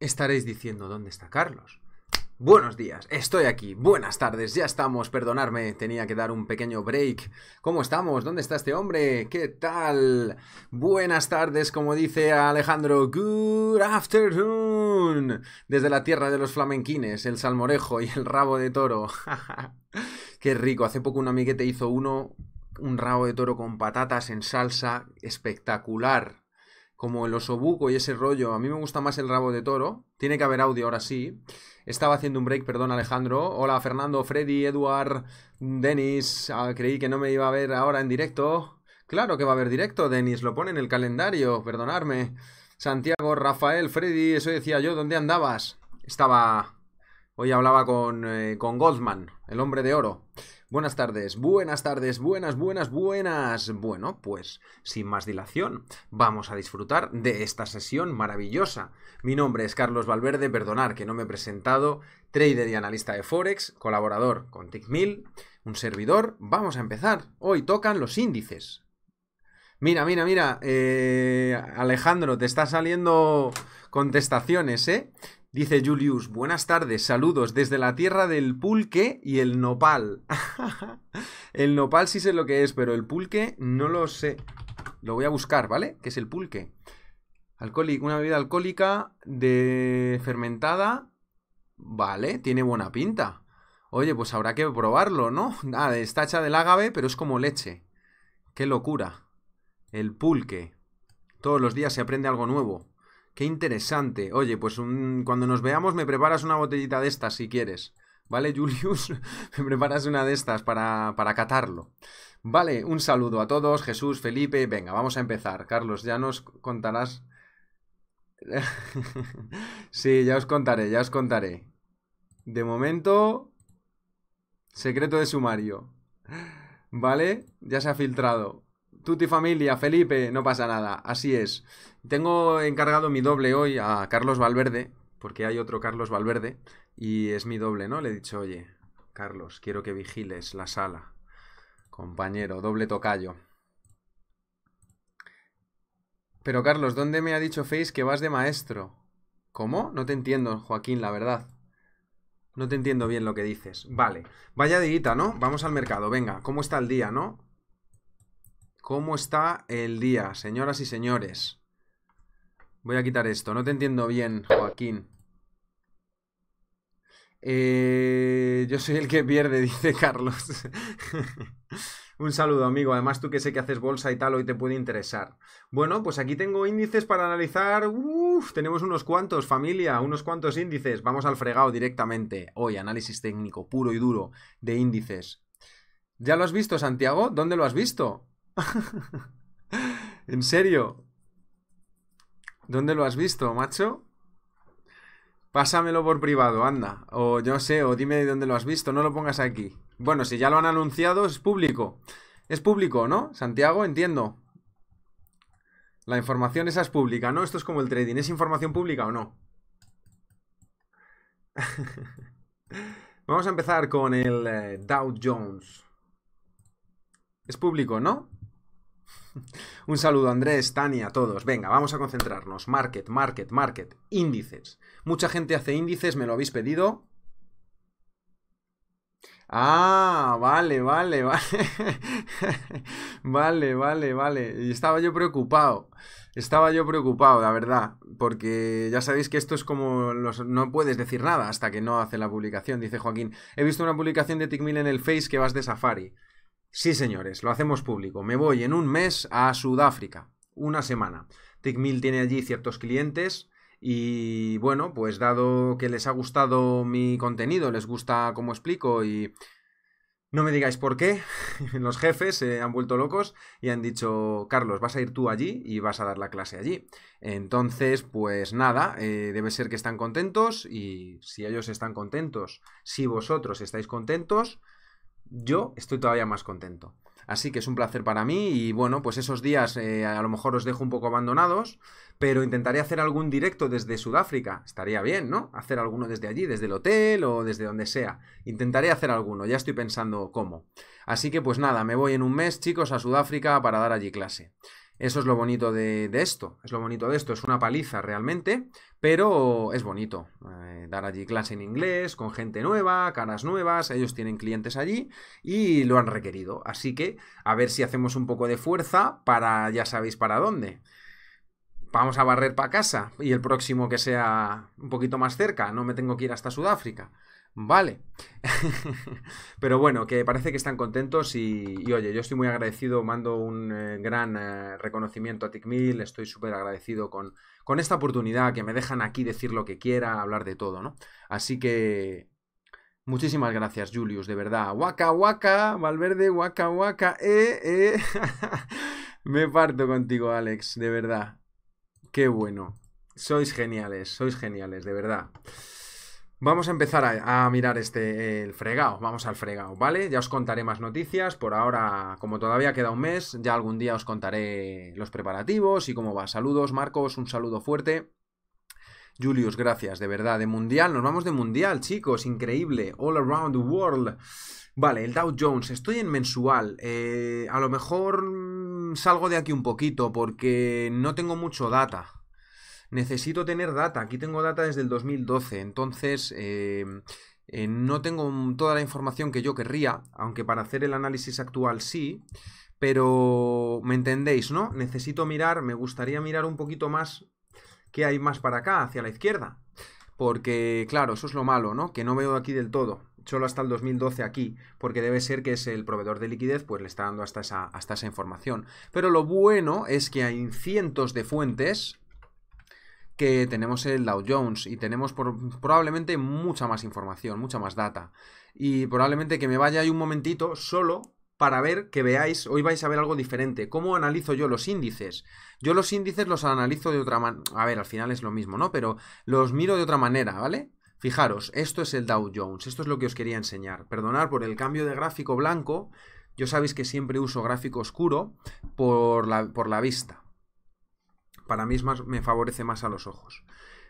Estaréis diciendo, ¿dónde está Carlos? Buenos días, estoy aquí. Buenas tardes, ya estamos. Perdonadme, tenía que dar un pequeño break. ¿Cómo estamos? ¿Dónde está este hombre? ¿Qué tal? Buenas tardes, como dice Alejandro. Good afternoon. Desde la tierra de los flamenquines, el salmorejo y el rabo de toro. Qué rico. Hace poco un amiguete hizo uno, un rabo de toro con patatas en salsa espectacular como el osobuco y ese rollo. A mí me gusta más el rabo de toro. Tiene que haber audio ahora sí. Estaba haciendo un break, perdón Alejandro. Hola Fernando, Freddy, Eduard, Denis. Ah, creí que no me iba a ver ahora en directo. Claro que va a haber directo, Denis. Lo pone en el calendario, Perdonarme. Santiago, Rafael, Freddy, eso decía yo. ¿Dónde andabas? Estaba... Hoy hablaba con, eh, con Goldman, el hombre de oro. Buenas tardes, buenas tardes, buenas, buenas, buenas. Bueno, pues sin más dilación, vamos a disfrutar de esta sesión maravillosa. Mi nombre es Carlos Valverde, perdonar que no me he presentado, trader y analista de Forex, colaborador con TICMIL, un servidor. Vamos a empezar. Hoy tocan los índices. Mira, mira, mira, eh, Alejandro, te está saliendo contestaciones, ¿eh? Dice Julius, buenas tardes, saludos desde la tierra del pulque y el nopal. el nopal sí sé lo que es, pero el pulque no lo sé. Lo voy a buscar, ¿vale? ¿Qué es el pulque? una bebida alcohólica de fermentada. Vale, tiene buena pinta. Oye, pues habrá que probarlo, ¿no? Nada, está hecha del ágave, pero es como leche. Qué locura. El pulque. Todos los días se aprende algo nuevo. Qué interesante. Oye, pues cuando nos veamos me preparas una botellita de estas si quieres. ¿Vale, Julius? me preparas una de estas para, para catarlo. Vale, un saludo a todos. Jesús, Felipe. Venga, vamos a empezar. Carlos, ya nos contarás. sí, ya os contaré, ya os contaré. De momento, secreto de sumario. ¿Vale? Ya se ha filtrado. Tuti familia, Felipe, no pasa nada. Así es. Tengo encargado mi doble hoy a Carlos Valverde, porque hay otro Carlos Valverde, y es mi doble, ¿no? Le he dicho, oye, Carlos, quiero que vigiles la sala. Compañero, doble tocayo. Pero Carlos, ¿dónde me ha dicho Face que vas de maestro? ¿Cómo? No te entiendo, Joaquín, la verdad. No te entiendo bien lo que dices. Vale, vaya dirita, ¿no? Vamos al mercado, venga, ¿cómo está el día, no? ¿Cómo está el día, señoras y señores? Voy a quitar esto. No te entiendo bien, Joaquín. Eh, yo soy el que pierde, dice Carlos. Un saludo, amigo. Además, tú que sé que haces bolsa y tal, hoy te puede interesar. Bueno, pues aquí tengo índices para analizar. tenemos unos cuantos, familia, unos cuantos índices. Vamos al fregado directamente. Hoy, análisis técnico puro y duro de índices. ¿Ya lo has visto, Santiago? ¿Dónde lo has visto? ¿En serio? ¿Dónde lo has visto, macho? Pásamelo por privado, anda. O yo sé, o dime de dónde lo has visto, no lo pongas aquí. Bueno, si ya lo han anunciado, es público. Es público, ¿no? Santiago, entiendo. La información esa es pública, ¿no? Esto es como el trading. ¿Es información pública o no? Vamos a empezar con el eh, Dow Jones. Es público, ¿no? Un saludo Andrés, Tania, a todos. Venga, vamos a concentrarnos. Market, market, market. Índices. Mucha gente hace índices, me lo habéis pedido. Ah, vale, vale, vale. vale, vale, vale. Y estaba yo preocupado. Estaba yo preocupado, la verdad, porque ya sabéis que esto es como no puedes decir nada hasta que no hace la publicación, dice Joaquín. He visto una publicación de Tickmill en el Face que vas de Safari. Sí, señores, lo hacemos público. Me voy en un mes a Sudáfrica, una semana. Tickmill tiene allí ciertos clientes y bueno, pues dado que les ha gustado mi contenido, les gusta cómo explico y no me digáis por qué, los jefes se han vuelto locos y han dicho, Carlos, vas a ir tú allí y vas a dar la clase allí. Entonces, pues nada, eh, debe ser que están contentos y si ellos están contentos, si vosotros estáis contentos, yo estoy todavía más contento. Así que es un placer para mí y bueno, pues esos días eh, a lo mejor os dejo un poco abandonados, pero intentaré hacer algún directo desde Sudáfrica. Estaría bien, ¿no? Hacer alguno desde allí, desde el hotel o desde donde sea. Intentaré hacer alguno, ya estoy pensando cómo. Así que pues nada, me voy en un mes, chicos, a Sudáfrica para dar allí clase. Eso es lo bonito de, esto, es lo bonito de esto, es una paliza realmente, pero es bonito eh, dar allí clase en inglés, con gente nueva, caras nuevas, ellos tienen clientes allí y lo han requerido. Así que a ver si hacemos un poco de fuerza para, ya sabéis para dónde. Vamos a barrer para casa y el próximo que sea un poquito más cerca, no me tengo que ir hasta Sudáfrica. Vale. Pero bueno, que parece que están contentos y, oye, yo estoy muy agradecido, mando un eh, gran eh, reconocimiento a TICMIL, estoy súper agradecido con, con esta oportunidad que me dejan aquí decir lo que quiera, hablar de todo, ¿no? Así que muchísimas gracias, Julius, de verdad. Waka waka, Valverde, waka waka, eh, eh. me parto contigo, Alex, de verdad. Qué bueno. Sois geniales, sois geniales, de verdad. Vamos a empezar a, mirar este, el fregado, vamos al fregado, ¿vale? Ya os contaré más noticias, por ahora, como todavía queda un mes, ya algún día os contaré los preparativos y cómo va. Saludos, Marcos, un saludo fuerte. Julius, gracias, de verdad, de mundial, nos vamos de mundial, chicos, increíble, all around the world. Vale, el Dow Jones, estoy en mensual, eh, a lo mejor mm, salgo de aquí un poquito porque no tengo mucho data, necesito tener data. Aquí tengo data desde el 2012, entonces eh, eh, no tengo toda la información que yo querría, aunque para hacer el análisis actual sí. Pero me entendéis, ¿no? Necesito mirar, me gustaría mirar un poquito más qué hay más para acá, hacia la izquierda. Porque, claro, eso es lo malo, ¿no? Que no veo aquí del todo. Solo hasta el 2012 aquí, porque debe ser que es el proveedor de liquidez, pues le está dando hasta hasta esa información. Pero lo bueno es que hay cientos de fuentes que tenemos el Dow Jones y tenemos probablemente mucha más información, mucha más data. Y probablemente que me vaya ahí un momentito solo para ver que veáis, hoy vais a ver algo diferente. ¿Cómo analizo yo los índices? Yo los índices los analizo de otra manera. A ver, al final es lo mismo, ¿no? Pero los miro de otra manera, ¿vale? Fijaros, esto es el Dow Jones, esto es lo que os quería enseñar. Perdonad por el cambio de gráfico blanco, yo sabéis que siempre uso gráfico oscuro por la vista, para mí me favorece más a los ojos.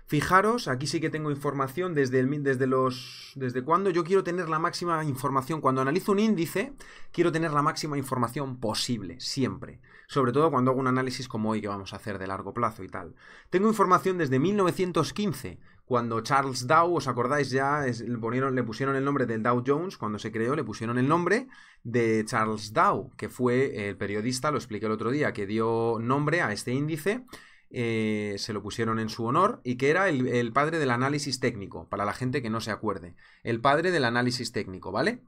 Fijaros, aquí sí que tengo información desde, el, desde, los, desde cuando yo quiero tener la máxima información. Cuando analizo un índice, quiero tener la máxima información posible, siempre. Sobre todo cuando hago un análisis como hoy que vamos a hacer de largo plazo y tal. Tengo información desde 1915, cuando Charles Dow, os acordáis ya, le, pusieron el nombre del Dow Jones, cuando se creó le pusieron el nombre de Charles Dow, que fue el periodista, lo expliqué el otro día, que dio nombre a este índice. Eh, se lo pusieron en su honor y que era el, padre del análisis técnico, para la gente que no se acuerde. El padre del análisis técnico, ¿vale?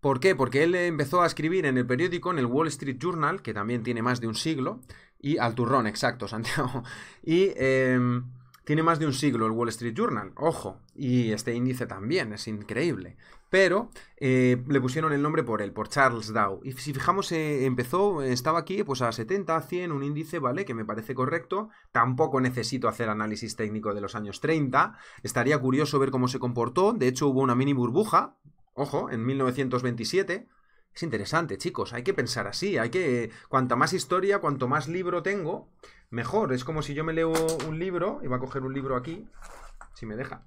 ¿Por qué? Porque él empezó a escribir en el periódico, en el Wall Street Journal, que también tiene más de un siglo, y al turrón, exacto, Santiago. Y em, tiene más de un siglo el Wall Street Journal, ojo, y este índice también, es increíble. Pero eh, le pusieron el nombre por él, por Charles Dow. Y si fijamos, eh, empezó, estaba aquí pues a 70, 100, un índice, ¿vale? Que me parece correcto. Tampoco necesito hacer análisis técnico de los años 30. Estaría curioso ver cómo se comportó. De hecho, hubo una mini burbuja, ojo, en 1927 es interesante, chicos, hay que pensar así, hay que... Cuanta más historia, cuanto más libro tengo, mejor. Es como si yo me leo un libro, y va a coger un libro aquí, si me deja.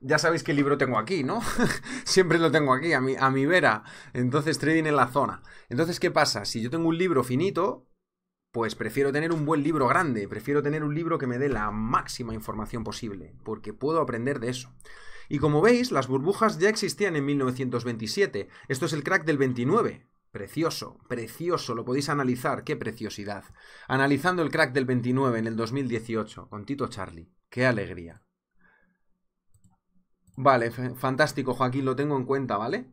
Ya sabéis qué libro tengo aquí, ¿no? Siempre lo tengo aquí, a mi, a mi vera. Entonces, trading en la zona. Entonces, ¿qué pasa? Si yo tengo un libro finito, pues prefiero tener un buen libro grande, prefiero tener un libro que me dé la máxima información posible, porque puedo aprender de eso. Y como veis, las burbujas ya existían en 1927. Esto es el crack del 29. Precioso, precioso, lo podéis analizar, qué preciosidad. Analizando el crack del 29 en el 2018 con Tito Charlie, qué alegría. Vale, fantástico Joaquín, lo tengo en cuenta, ¿vale?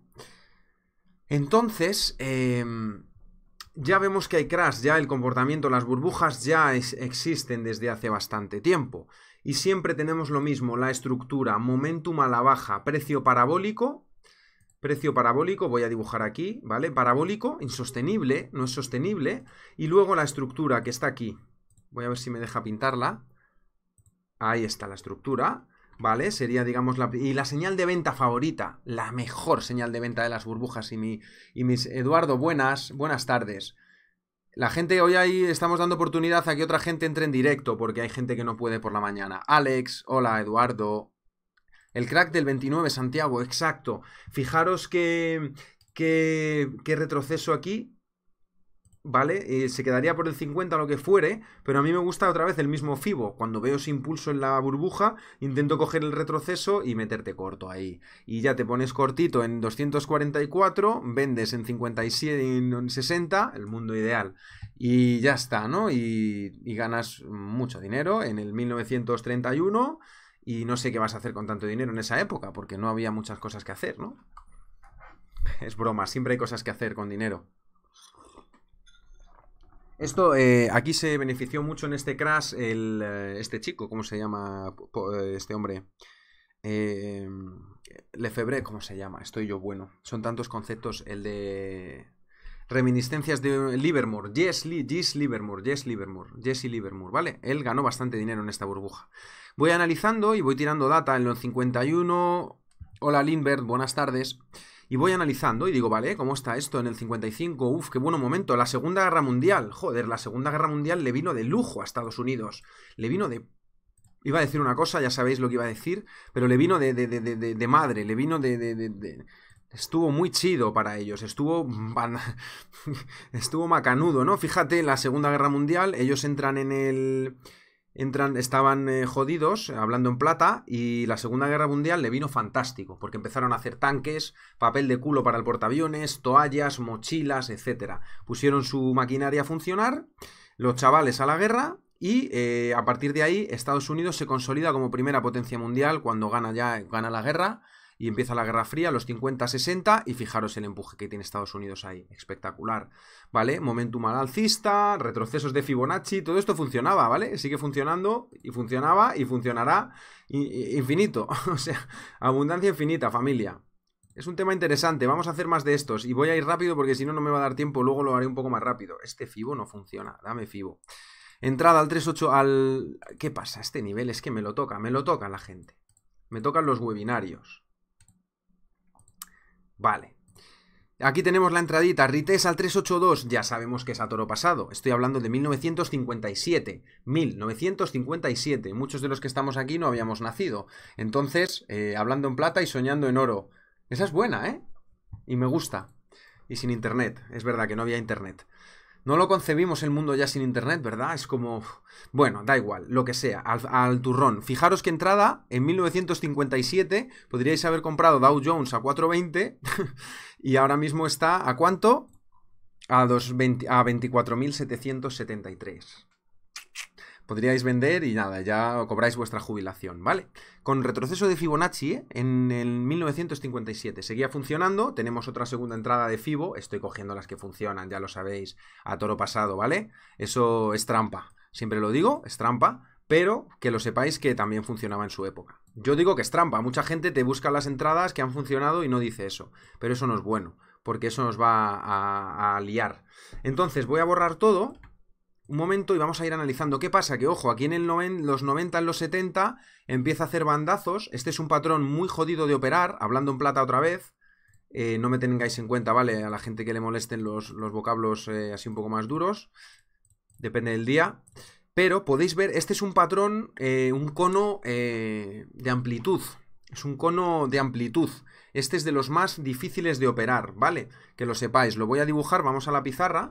Entonces, em, ya vemos que hay crash, ya el comportamiento, las burbujas ya existen desde hace bastante tiempo y siempre tenemos lo mismo, la estructura, momentum a la baja, precio parabólico, precio parabólico, voy a dibujar aquí, ¿vale? Parabólico, insostenible, no es sostenible, y luego la estructura que está aquí. Voy a ver si me deja pintarla. Ahí está la estructura, ¿vale? Sería, digamos, la... Y la señal de venta favorita, la mejor señal de venta de las burbujas y, mi, y mis... Eduardo, buenas, buenas tardes. La gente, hoy ahí estamos dando oportunidad a que otra gente entre en directo, porque hay gente que no puede por la mañana. Alex, hola Eduardo. El crack del 29, Santiago, exacto. Fijaros que, que, que retroceso aquí. ¿vale? Eh, se quedaría por el 50 lo que fuere, pero a mí me gusta otra vez el mismo FIBO. Cuando veo ese impulso en la burbuja, intento coger el retroceso y meterte corto ahí. Y ya te pones cortito en 244, vendes en 57, en 60, el mundo ideal. Y ya está, ¿no? Y, y ganas mucho dinero en el 1931 y no sé qué vas a hacer con tanto dinero en esa época, porque no había muchas cosas que hacer, ¿no? Es broma, siempre hay cosas que hacer con dinero. Esto, eh, aquí se benefició mucho en este crash el, eh, este chico, ¿cómo se llama eh, este hombre? Eh, Lefebvre, ¿cómo se llama? Estoy yo bueno. Son tantos conceptos. El de reminiscencias de Livermore. Yes, Livermore, yes Livermore, Jesse Livermore, ¿vale? Él ganó bastante dinero en esta burbuja. Voy analizando y voy tirando data en los 51. Hola Lindbergh, buenas tardes y voy analizando y digo, vale, ¿cómo está esto en el 55? Uf, qué bueno momento. La Segunda Guerra Mundial. Joder, la Segunda Guerra Mundial le vino de lujo a Estados Unidos. Le vino de... Iba a decir una cosa, ya sabéis lo que iba a decir, pero le vino de, de, de, de madre, le vino de... Estuvo muy chido para ellos, estuvo... estuvo macanudo, ¿no? Fíjate, la Segunda Guerra Mundial, ellos entran en el entran, estaban eh, jodidos, hablando en plata, y la Segunda Guerra Mundial le vino fantástico, porque empezaron a hacer tanques, papel de culo para el portaaviones, toallas, mochilas, etc. Pusieron su maquinaria a funcionar, los chavales a la guerra, y eh, a partir de ahí Estados Unidos se consolida como primera potencia mundial cuando gana ya gana la guerra y empieza la Guerra Fría, los 50-60, y fijaros el empuje que tiene Estados Unidos ahí, espectacular, ¿vale? Momentum al alcista, retrocesos de Fibonacci, todo esto funcionaba, ¿vale? Sigue funcionando y funcionaba y funcionará infinito, o sea, abundancia infinita, familia. Es un tema interesante, vamos a hacer más de estos y voy a ir rápido porque si no, no me va a dar tiempo, luego lo haré un poco más rápido. Este Fibo no funciona, dame Fibo. Entrada al 3.8 al... ¿Qué pasa? Este nivel es que me lo toca, me lo toca la gente. Me tocan los webinarios. Vale. Aquí tenemos la entradita, Rites al 382, ya sabemos que es a toro pasado, estoy hablando de 1957, 1957, muchos de los que estamos aquí no habíamos nacido, entonces, eh, hablando en plata y soñando en oro, esa es buena, ¿eh? Y me gusta, y sin internet, es verdad que no había internet. No lo concebimos el mundo ya sin internet, ¿verdad? Es como... Bueno, da igual, lo que sea, al, turrón. Fijaros que entrada, en 1957 podríais haber comprado Dow Jones a 4.20 y ahora mismo está a cuánto? A, a 24.773 podríais vender y nada, ya cobráis vuestra jubilación, ¿vale? Con retroceso de Fibonacci ¿eh? en el 1957 seguía funcionando, tenemos otra segunda entrada de Fibo, estoy cogiendo las que funcionan, ya lo sabéis, a toro pasado, ¿vale? Eso es trampa, siempre lo digo, es trampa, pero que lo sepáis que también funcionaba en su época. Yo digo que es trampa, mucha gente te busca las entradas que han funcionado y no dice eso, pero eso no es bueno, porque eso nos va a liar. Entonces voy a borrar todo un momento y vamos a ir analizando qué pasa. Que ojo, aquí en los 90, en los 70, empieza a hacer bandazos. Este es un patrón muy jodido de operar, hablando en plata otra vez. Eh, no me tengáis en cuenta, ¿vale? A la gente que le molesten los, los vocablos eh, así un poco más duros. Depende del día. Pero podéis ver, este es un patrón, eh, un cono de amplitud. Es un cono de amplitud. Este es de los más difíciles de operar, ¿vale? Que lo sepáis. Lo voy a dibujar, vamos a la pizarra.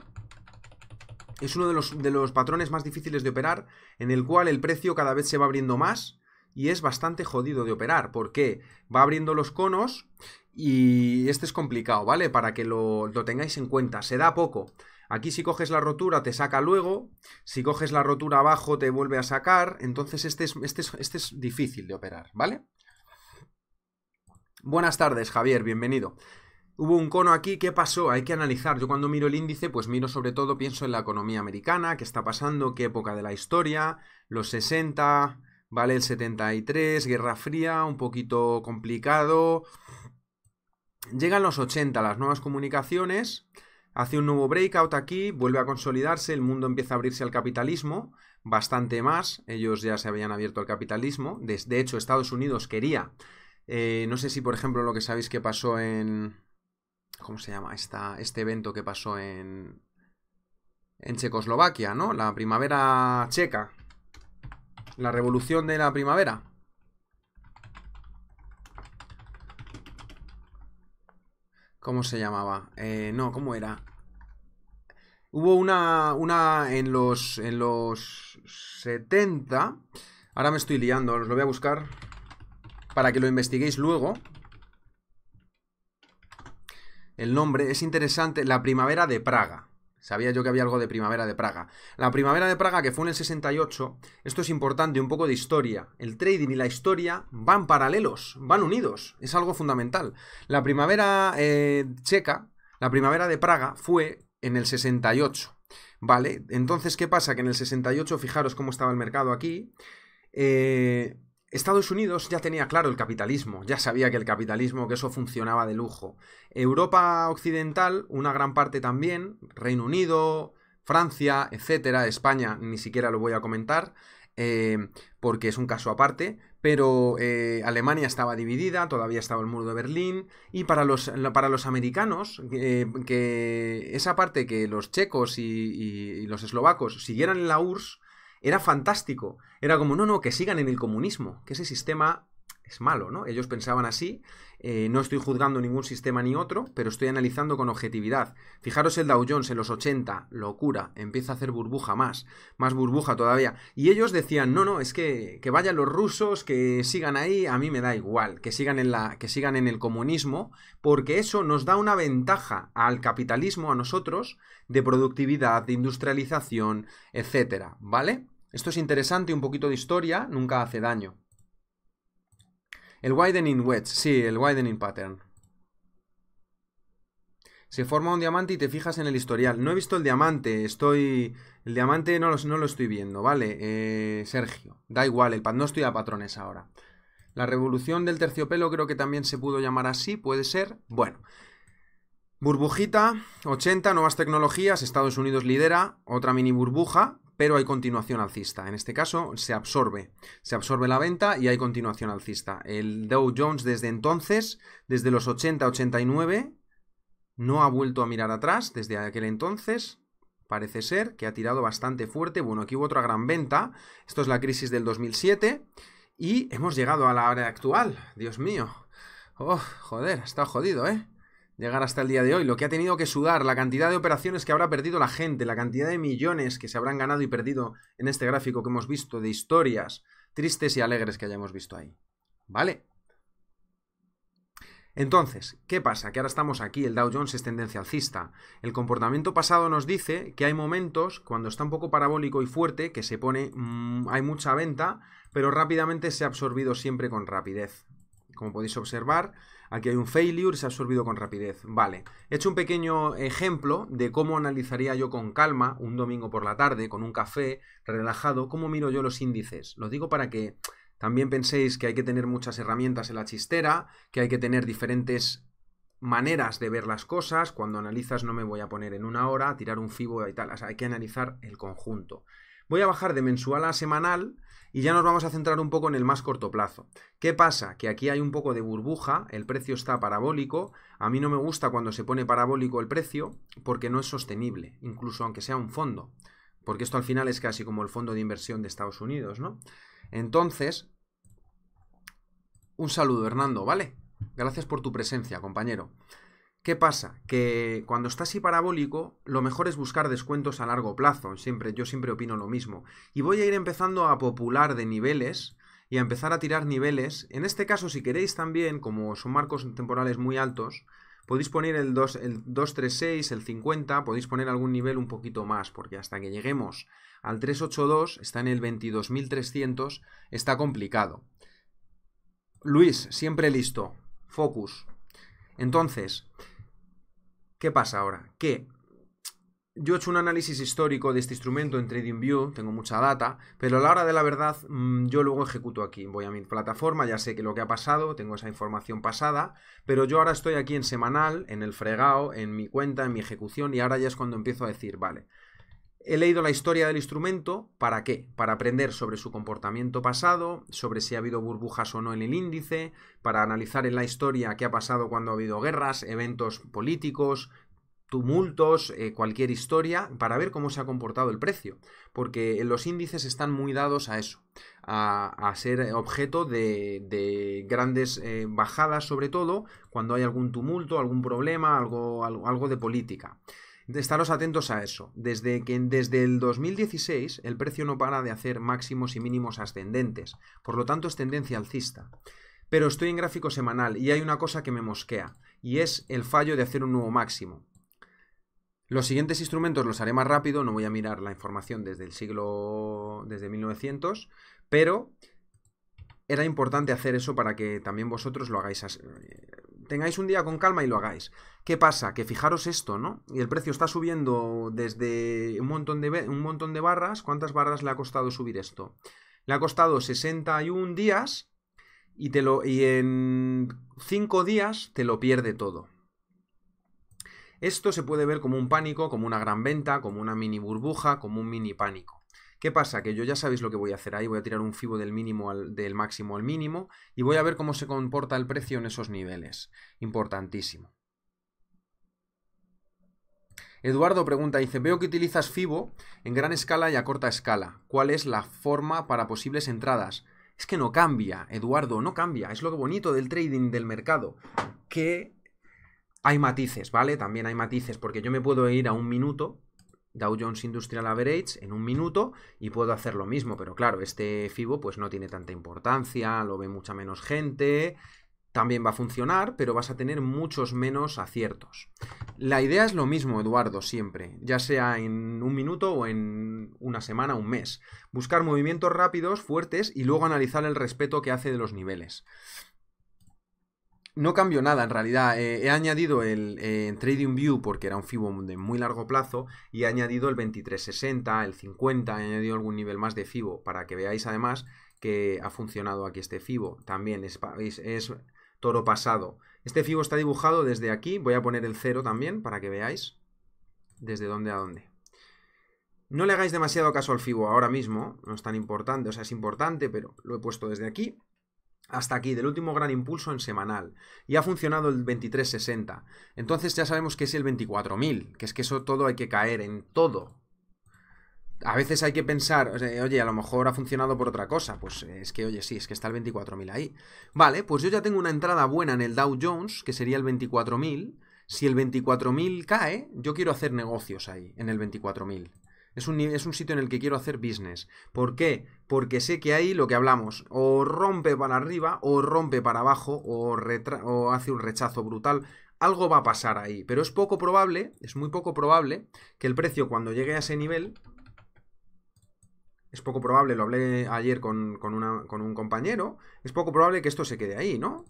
Es uno de los, de los patrones más difíciles de operar, en el cual el precio cada vez se va abriendo más y es bastante jodido de operar, porque va abriendo los conos y este es complicado, ¿vale? Para que lo, tengáis en cuenta, se da poco. Aquí si coges la rotura te saca luego, si coges la rotura abajo te vuelve a sacar, entonces este es, este este es difícil de operar, ¿vale? Buenas tardes, Javier, bienvenido. Hubo un cono aquí, ¿qué pasó? Hay que analizar. Yo cuando miro el índice, pues miro sobre todo, pienso en la economía americana, qué está pasando, qué época de la historia, los 60, ¿vale? El 73, Guerra Fría, un poquito complicado. Llegan los 80, las nuevas comunicaciones, hace un nuevo breakout aquí, vuelve a consolidarse, el mundo empieza a abrirse al capitalismo, bastante más, ellos ya se habían abierto al capitalismo, de, hecho Estados Unidos quería, eh, no sé si por ejemplo lo que sabéis que pasó en ¿Cómo se llama? este evento que pasó en. En Checoslovaquia, ¿no? La primavera checa. La revolución de la primavera. ¿Cómo se llamaba? Eh, no, ¿cómo era? Hubo una, una en los, en los 70. Ahora me estoy liando, os lo voy a buscar para que lo investiguéis luego el nombre, es interesante, la primavera de Praga. Sabía yo que había algo de primavera de Praga. La primavera de Praga, que fue en el 68, esto es importante, un poco de historia. El trading y la historia van paralelos, van unidos, es algo fundamental. La primavera eh, checa, la primavera de Praga, fue en el 68. ¿Vale? Entonces, ¿qué pasa? Que en el 68, fijaros cómo estaba el mercado aquí. Eh, Estados Unidos ya tenía claro el capitalismo, ya sabía que el capitalismo, que eso funcionaba de lujo. Europa Occidental, una gran parte también, Reino Unido, Francia, etcétera, España, ni siquiera lo voy a comentar, eh, porque es un caso aparte, pero eh, Alemania estaba dividida, todavía estaba el muro de Berlín, y para los, para los americanos, eh, que esa parte que los checos y, y los eslovacos siguieran en la URSS, era fantástico. Era como, no, no, que sigan en el comunismo, que ese sistema es malo, ¿no? Ellos pensaban así, eh, no estoy juzgando ningún sistema ni otro, pero estoy analizando con objetividad. Fijaros el Dow Jones en los 80, locura, empieza a hacer burbuja más, más burbuja todavía. Y ellos decían, no, no, es que, vayan los rusos, que sigan ahí, a mí me da igual, que sigan, en la, que sigan en el comunismo, porque eso nos da una ventaja al capitalismo, a nosotros, de productividad, de industrialización, etcétera, ¿vale? Esto es interesante, un poquito de historia, nunca hace daño. El widening wedge, sí, el widening pattern. Se forma un diamante y te fijas en el historial. No he visto el diamante, estoy... El diamante no lo, no lo estoy viendo, ¿vale? Eh, Sergio, da igual, el no estoy a patrones ahora. La revolución del terciopelo creo que también se pudo llamar así, puede ser. Bueno, burbujita, 80, nuevas tecnologías, Estados Unidos lidera, otra mini burbuja, pero hay continuación alcista. En este caso se absorbe, se absorbe la venta y hay continuación alcista. El Dow Jones desde entonces, desde los 80-89, no ha vuelto a mirar atrás desde aquel entonces. Parece ser que ha tirado bastante fuerte. Bueno, aquí hubo otra gran venta. Esto es la crisis del 2007. Y hemos llegado a la hora actual. Dios mío. Oh, joder, está jodido, ¿eh? llegar hasta el día de hoy, lo que ha tenido que sudar, la cantidad de operaciones que habrá perdido la gente, la cantidad de millones que se habrán ganado y perdido en este gráfico que hemos visto de historias tristes y alegres que hayamos visto ahí. ¿Vale? Entonces, ¿qué pasa? Que ahora estamos aquí, el Dow Jones es tendencia alcista. El comportamiento pasado nos dice que hay momentos, cuando está un poco parabólico y fuerte, que se pone, mm, hay mucha venta, pero rápidamente se ha absorbido siempre con rapidez. Como podéis observar, Aquí hay un failure, se ha absorbido con rapidez. Vale, he hecho un pequeño ejemplo de cómo analizaría yo con calma un domingo por la tarde, con un café, relajado, cómo miro yo los índices. Lo digo para que también penséis que hay que tener muchas herramientas en la chistera, que hay que tener diferentes maneras de ver las cosas. Cuando analizas no me voy a poner en una hora, a tirar un fibo y tal. hay que analizar el conjunto. Voy a bajar de mensual a semanal y ya nos vamos a centrar un poco en el más corto plazo. ¿Qué pasa? Que aquí hay un poco de burbuja, el precio está parabólico, a mí no me gusta cuando se pone parabólico el precio porque no es sostenible, incluso aunque sea un fondo, porque esto al final es casi como el fondo de inversión de Estados Unidos, ¿no? Entonces, un saludo Hernando, ¿vale? Gracias por tu presencia, compañero. ¿Qué pasa? Que cuando está así parabólico, lo mejor es buscar descuentos a largo plazo. Siempre, yo siempre opino lo mismo. Y voy a ir empezando a popular de niveles y a empezar a tirar niveles. En este caso, si queréis también, como son marcos temporales muy altos, podéis poner el, el 236, el 50, podéis poner algún nivel un poquito más, porque hasta que lleguemos al 382, está en el 22.300, está complicado. Luis, siempre listo. Focus. Entonces, ¿Qué pasa ahora? Que yo he hecho un análisis histórico de este instrumento en TradingView, tengo mucha data, pero a la hora de la verdad mm, yo luego ejecuto aquí. Voy a mi plataforma, ya sé que lo que ha pasado, tengo esa información pasada, pero yo ahora estoy aquí en semanal, en el fregado, en mi cuenta, en mi ejecución, y ahora ya es cuando empiezo a decir, vale, He leído la historia del instrumento, ¿para qué? Para aprender sobre su comportamiento pasado, sobre si ha habido burbujas o no en el índice, para analizar en la historia qué ha pasado cuando ha habido guerras, eventos políticos, tumultos, eh, cualquier historia, para ver cómo se ha comportado el precio, porque los índices están muy dados a eso, a, ser objeto de, grandes eh, bajadas, sobre todo cuando hay algún tumulto, algún problema, algo, algo de política. Estaros atentos a eso. Desde, que, desde el 2016 el precio no para de hacer máximos y mínimos ascendentes, por lo tanto es tendencia alcista. Pero estoy en gráfico semanal y hay una cosa que me mosquea, y es el fallo de hacer un nuevo máximo. Los siguientes instrumentos los haré más rápido, no voy a mirar la información desde el siglo, desde 1900, pero era importante hacer eso para que también vosotros lo hagáis, tengáis un día con calma y lo hagáis. ¿Qué pasa? Que fijaros esto, ¿no? Y el precio está subiendo desde un montón de, un montón de barras. ¿Cuántas barras le ha costado subir esto? Le ha costado 61 días y, te lo, y en 5 días te lo pierde todo. Esto se puede ver como un pánico, como una gran venta, como una mini burbuja, como un mini pánico. ¿Qué pasa? Que yo ya sabéis lo que voy a hacer ahí, voy a tirar un fibo del mínimo al, del máximo al mínimo y voy a ver cómo se comporta el precio en esos niveles. Importantísimo. Eduardo pregunta, dice, veo que utilizas FIBO en gran escala y a corta escala. ¿Cuál es la forma para posibles entradas? Es que no cambia, Eduardo, no cambia. Es lo bonito del trading del mercado. Que hay matices, ¿vale? También hay matices, porque yo me puedo ir a un minuto Dow Jones Industrial Average en un minuto y puedo hacer lo mismo, pero claro, este FIBO pues no tiene tanta importancia, lo ve mucha menos gente, también va a funcionar, pero vas a tener muchos menos aciertos. La idea es lo mismo, Eduardo, siempre, ya sea en un minuto o en una semana, un mes. Buscar movimientos rápidos, fuertes y luego analizar el respeto que hace de los niveles. No cambio nada en realidad. Eh, he añadido el eh, Trading View porque era un FIBO de muy largo plazo y he añadido el 2360, el 50, he añadido algún nivel más de FIBO para que veáis además que ha funcionado aquí este FIBO. También es, es toro pasado. Este FIBO está dibujado desde aquí. Voy a poner el 0 también para que veáis desde dónde a dónde. No le hagáis demasiado caso al FIBO ahora mismo, no es tan importante, o sea, es importante, pero lo he puesto desde aquí hasta aquí, del último gran impulso en semanal. Y ha funcionado el 2360. Entonces ya sabemos que es el 24000, que es que eso todo hay que caer en todo. A veces hay que pensar, oye, a lo mejor ha funcionado por otra cosa. Pues es que, oye, sí, es que está el 24.000 ahí. Vale, pues yo ya tengo una entrada buena en el Dow Jones, que sería el 24.000. Si el 24.000 cae, yo quiero hacer negocios ahí, en el 24.000. Es un, sitio en el que quiero hacer business. ¿Por qué? Porque sé que ahí lo que hablamos, o rompe para arriba, o rompe para abajo, o, hace un rechazo brutal. Algo va a pasar ahí, pero es poco probable, es muy poco probable que el precio cuando llegue a ese nivel, es poco probable, lo hablé ayer con, con un compañero, es poco probable que esto se quede ahí, ¿no?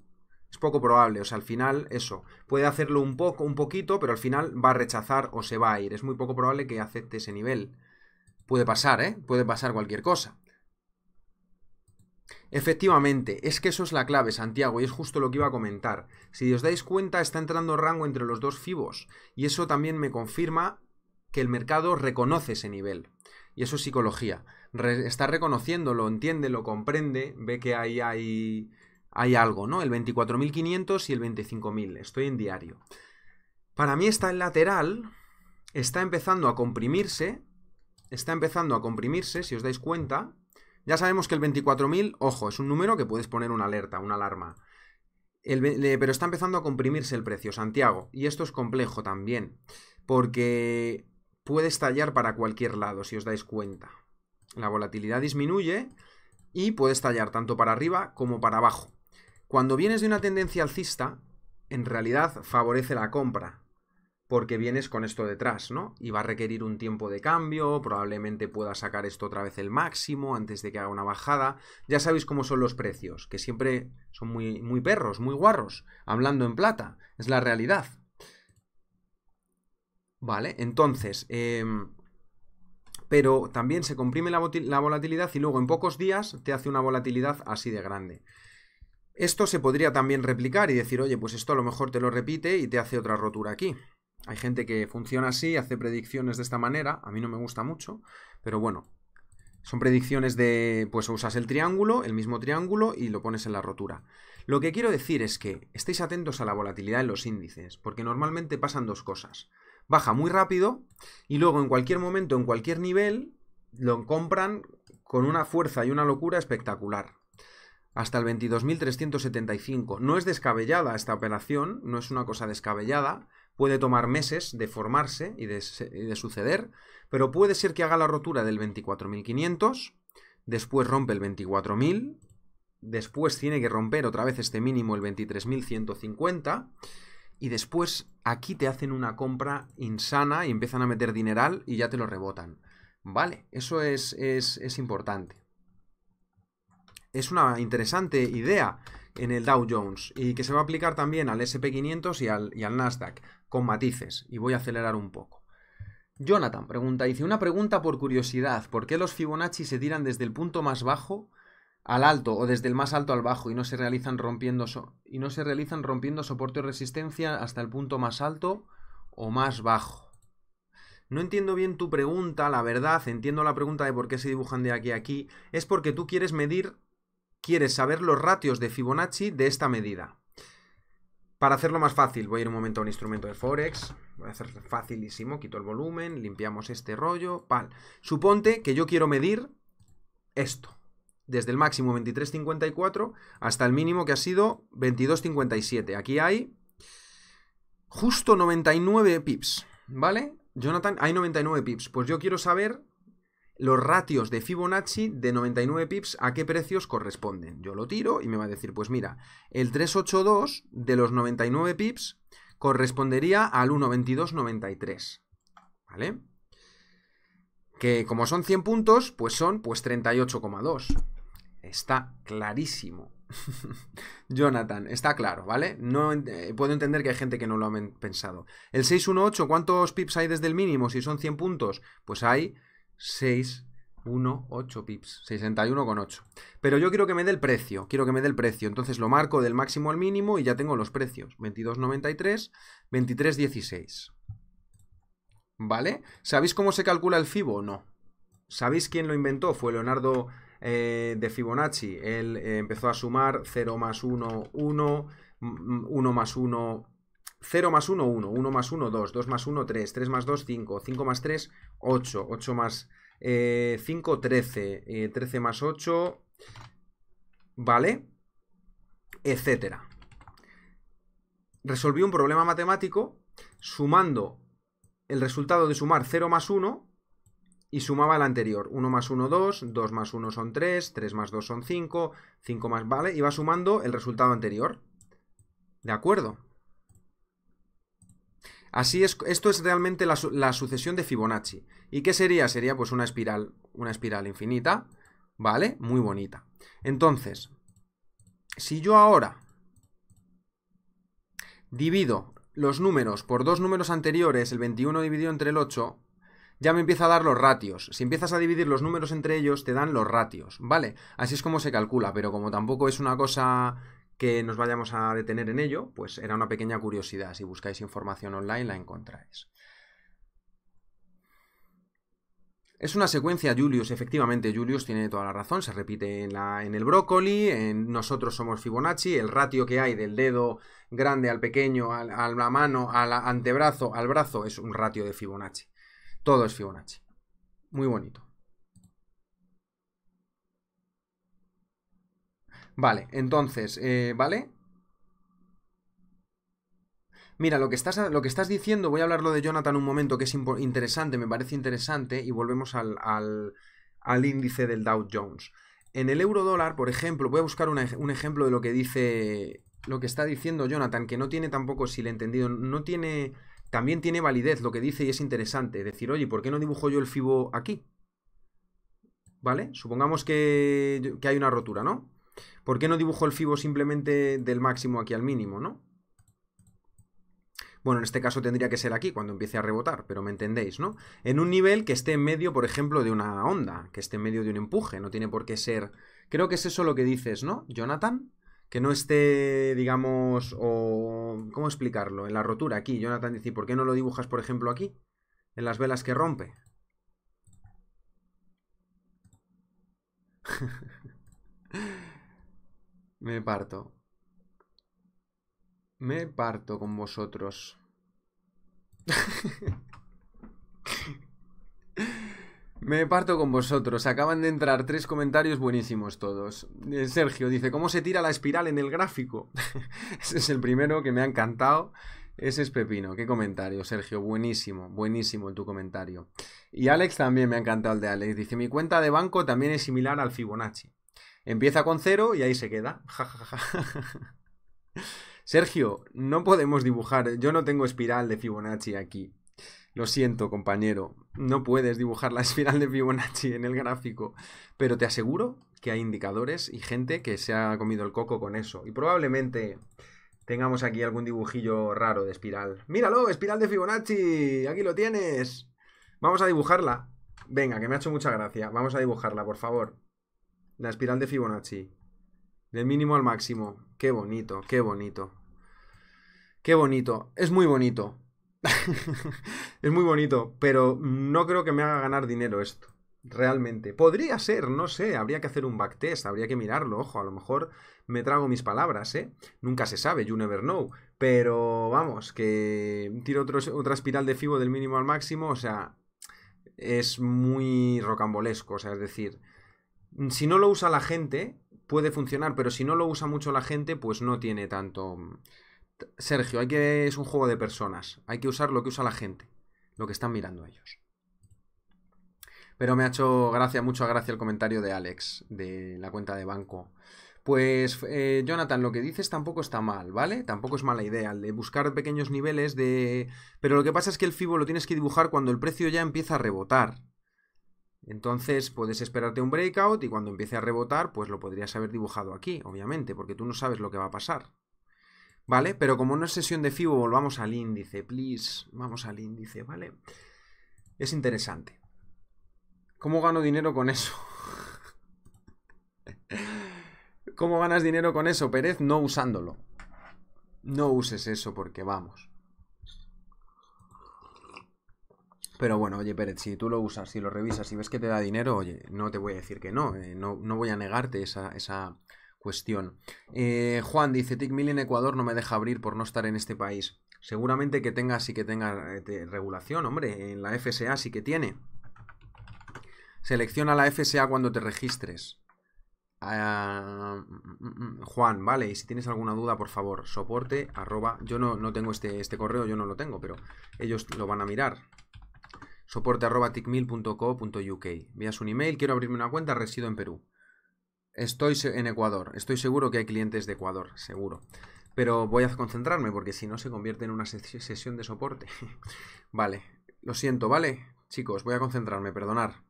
Es poco probable, o sea, al final eso, puede hacerlo un poco, un poquito, pero al final va a rechazar o se va a ir. Es muy poco probable que acepte ese nivel. Puede pasar, ¿eh? Puede pasar cualquier cosa. Efectivamente, es que eso es la clave, Santiago, y es justo lo que iba a comentar. Si os dais cuenta, está entrando rango entre los dos FIBOs, y eso también me confirma que el mercado reconoce ese nivel. Y eso es psicología. Está reconociendo, lo entiende, lo comprende, ve que ahí hay hay algo, ¿no? El 24.500 y el 25.000, estoy en diario. Para mí está en lateral, está empezando a comprimirse, está empezando a comprimirse, si os dais cuenta. Ya sabemos que el 24.000, ojo, es un número que puedes poner una alerta, una alarma. Eh, pero está empezando a comprimirse el precio, Santiago. Y esto es complejo también, porque puede estallar para cualquier lado, si os dais cuenta. La volatilidad disminuye y puede estallar tanto para arriba como para abajo. Cuando vienes de una tendencia alcista, en realidad favorece la compra, porque vienes con esto detrás, ¿no? Y va a requerir un tiempo de cambio, probablemente pueda sacar esto otra vez el máximo antes de que haga una bajada. Ya sabéis cómo son los precios, que siempre son muy, muy perros, muy guarros, hablando en plata, es la realidad. Vale, entonces, em, pero también se comprime la, la volatilidad y luego en pocos días te hace una volatilidad así de grande. Esto se podría también replicar y decir, oye, pues esto a lo mejor te lo repite y te hace otra rotura aquí. Hay gente que funciona así, hace predicciones de esta manera, a mí no me gusta mucho, pero bueno, son predicciones de, pues usas el triángulo, el mismo triángulo, y lo pones en la rotura. Lo que quiero decir es que estéis atentos a la volatilidad de los índices, porque normalmente pasan dos cosas. Baja muy rápido y luego en cualquier momento, en cualquier nivel, lo compran con una fuerza y una locura espectacular hasta el 22.375. No es descabellada esta operación, no es una cosa descabellada, puede tomar meses de formarse y de, suceder, pero puede ser que haga la rotura del 24.500, después rompe el 24.000, después tiene que romper otra vez este mínimo el 23.150 y después aquí te hacen una compra insana y empiezan a meter dineral y ya te lo rebotan. Vale, eso es, es importante es una interesante idea en el Dow Jones y que se va a aplicar también al SP500 y al, Nasdaq, con matices, y voy a acelerar un poco. Jonathan pregunta, dice una pregunta por curiosidad, ¿por qué los Fibonacci se tiran desde el punto más bajo al alto o desde el más alto al bajo y no se realizan rompiendo, y no se realizan rompiendo soporte o resistencia hasta el punto más alto o más bajo? No entiendo bien tu pregunta, la verdad, entiendo la pregunta de por qué se dibujan de aquí a aquí, es porque tú quieres medir Quiere saber los ratios de Fibonacci de esta medida. Para hacerlo más fácil, voy a ir un momento a un instrumento de Forex. Voy a hacer facilísimo, quito el volumen, limpiamos este rollo. Pal. Suponte que yo quiero medir esto. Desde el máximo 23.54 hasta el mínimo que ha sido 22.57. Aquí hay justo 99 pips, ¿vale? Jonathan, hay 99 pips. Pues yo quiero saber los ratios de Fibonacci de 99 pips a qué precios corresponden. Yo lo tiro y me va a decir, pues mira, el 382 de los 99 pips correspondería al 1.2293, ¿vale? Que como son 100 puntos, pues son pues 38,2. Está clarísimo. Jonathan, está claro, ¿vale? No, eh, puedo entender que hay gente que no lo ha pensado. El 618, ¿cuántos pips hay desde el mínimo si son 100 puntos? Pues hay 6, 1, 8 pips, 61,8. Pero yo quiero que me dé el precio, quiero que me dé el precio. Entonces lo marco del máximo al mínimo y ya tengo los precios. 22,93, 23,16. ¿Vale? ¿Sabéis cómo se calcula el FIBO? No. ¿Sabéis quién lo inventó? Fue Leonardo eh, de Fibonacci. Él eh, empezó a sumar 0 más 1, 1, 1 más 1, 0 más 1, 1, 1 más 1, 2, 2 más 1, 3, 3 más 2, 5, 5 más 3, 8, 8 más 5, 13, 13 más 8, ¿vale? Etcétera. Resolví un problema matemático sumando el resultado de sumar 0 más 1 y sumaba el anterior. 1 más 1, 2, 2 más 1 son 3, 3 más 2 son 5, 5 más, ¿vale? Iba sumando el resultado anterior. ¿De acuerdo? Así es, esto es realmente la, sucesión de Fibonacci. ¿Y qué sería? Sería pues una espiral, una espiral infinita, ¿vale? Muy bonita. Entonces, si yo ahora divido los números por dos números anteriores, el 21 dividido entre el 8, ya me empieza a dar los ratios. Si empiezas a dividir los números entre ellos, te dan los ratios, ¿vale? Así es como se calcula, pero como tampoco es una cosa que nos vayamos a detener en ello, pues era una pequeña curiosidad. Si buscáis información online la encontráis. Es una secuencia Julius, efectivamente, Julius tiene toda la razón, se repite en, el brócoli, en nosotros somos Fibonacci, el ratio que hay del dedo grande al pequeño, al, a la mano, al antebrazo, al brazo, es un ratio de Fibonacci. Todo es Fibonacci. Muy bonito. Vale, entonces, eh, ¿vale? Mira, lo que, estás, lo que estás diciendo, voy a hablarlo de Jonathan un momento, que es interesante, me parece interesante, y volvemos al, índice del Dow Jones. En el euro dólar, por ejemplo, voy a buscar un ejemplo de lo que dice, lo que está diciendo Jonathan, que no tiene tampoco, si le he entendido, no tiene, también tiene validez lo que dice y es interesante. Decir, oye, ¿por qué no dibujo yo el FIBO aquí? ¿Vale? Supongamos que, que hay una rotura, ¿no? ¿Por qué no dibujo el fibo simplemente del máximo aquí al mínimo, no? Bueno, en este caso tendría que ser aquí, cuando empiece a rebotar, pero me entendéis, ¿no? En un nivel que esté en medio, por ejemplo, de una onda, que esté en medio de un empuje, no tiene por qué ser... Creo que es eso lo que dices, ¿no, Jonathan? Que no esté, digamos, o... ¿Cómo explicarlo? En la rotura aquí, Jonathan dice, ¿por qué no lo dibujas, por ejemplo, aquí? En las velas que rompe. Me parto. Me parto con vosotros. Me parto con vosotros. Acaban de entrar tres comentarios buenísimos todos. Eh, Sergio dice, ¿cómo se tira la espiral en el gráfico? Ese es el primero que me ha encantado. Ese es Pepino. Qué comentario, Sergio. Buenísimo, buenísimo tu comentario. Y Alex también me ha encantado el de Alex. Dice, mi cuenta de banco también es similar al Fibonacci. Empieza con cero y ahí se queda. Sergio, no podemos dibujar. Yo no tengo espiral de Fibonacci aquí. Lo siento, compañero. No puedes dibujar la espiral de Fibonacci en el gráfico. Pero te aseguro que hay indicadores y gente que se ha comido el coco con eso. Y probablemente tengamos aquí algún dibujillo raro de espiral. ¡Míralo! ¡Espiral de Fibonacci! ¡Aquí lo tienes! Vamos a dibujarla. Venga, que me ha hecho mucha gracia. Vamos a dibujarla, por favor. La espiral de Fibonacci. Del mínimo al máximo. Qué bonito, qué bonito. Qué bonito. Es muy bonito. es muy bonito, pero no creo que me haga ganar dinero esto. Realmente. Podría ser, no sé. Habría que hacer un backtest, habría que mirarlo. Ojo, a lo mejor me trago mis palabras, ¿eh? Nunca se sabe, you never know. Pero vamos, que tiro otro, otra espiral de Fibo del mínimo al máximo, o sea, es muy rocambolesco, o sea, es decir, Mm, si no lo usa la gente, puede funcionar, pero si no lo usa mucho la gente, pues no tiene tanto... Mm, Sergio, hay que es un juego de personas, hay que usar lo que usa la gente, lo que están mirando ellos. Pero me ha hecho gracia, mucho gracia el comentario de Alex, de la cuenta de banco. Pues eh, Jonathan, lo que dices tampoco está mal, ¿vale? Tampoco es mala idea, el de buscar pequeños niveles de... Pero lo que pasa es que el FIBO lo tienes que dibujar cuando el precio ya empieza a rebotar. Entonces puedes esperarte un breakout y cuando empiece a rebotar, pues lo podrías haber dibujado aquí, obviamente, porque tú no sabes lo que va a pasar. ¿Vale? Pero como no es sesión de FIBO, volvamos al índice, please. Vamos al índice, ¿vale? Es interesante. ¿Cómo gano dinero con eso? ¿Cómo ganas dinero con eso, Pérez? No usándolo. No uses eso porque vamos. Pero bueno, oye, Pérez, si tú lo usas, si lo revisas, si ves que te da dinero, oye, no te voy a decir que no, eh, no, no, voy a negarte esa, cuestión. Eh, Juan dice, Tickmill en Ecuador no me deja abrir por no estar en este país. Seguramente que tenga, sí que tenga eh, regulación, hombre, en la FSA sí que tiene. Selecciona la FSA cuando te registres. Ah, mm, mm, mm, Juan, vale, y si tienes alguna duda, por favor, soporte arroba. Yo no, no tengo este, este correo, yo no lo tengo, pero ellos lo van a mirar. Vi Vías un email, quiero abrirme una cuenta, resido en Perú. Estoy en Ecuador, estoy seguro que hay clientes de Ecuador, seguro. Pero voy a concentrarme porque si no se convierte en una sesión de soporte. vale, lo siento, ¿vale? Chicos, voy a concentrarme, perdonar.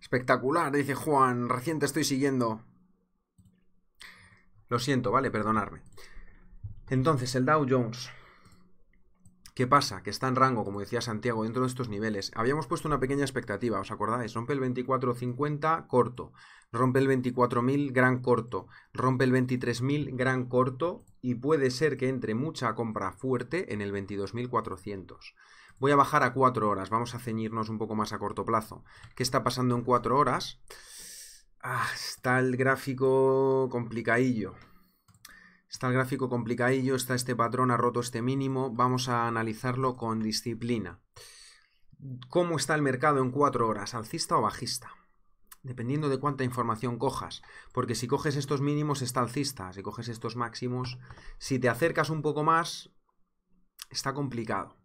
Espectacular, dice Juan, recién te estoy siguiendo. Lo siento, ¿vale? Perdonarme. Entonces, el Dow Jones. ¿Qué pasa? Que está en rango, como decía Santiago, dentro de estos niveles. Habíamos puesto una pequeña expectativa, ¿os acordáis? Rompe el 24.50, corto. Rompe el 24.000, gran corto. Rompe el 23.000, gran corto. Y puede ser que entre mucha compra fuerte en el 22.400. Voy a bajar a 4 horas, vamos a ceñirnos un poco más a corto plazo. ¿Qué está pasando en 4 horas? Ah, está el gráfico complicadillo. Está el gráfico complicadillo, está este patrón, ha roto este mínimo. Vamos a analizarlo con disciplina. ¿Cómo está el mercado en cuatro horas? ¿Alcista o bajista? Dependiendo de cuánta información cojas. Porque si coges estos mínimos está alcista. Si coges estos máximos, si te acercas un poco más, está complicado.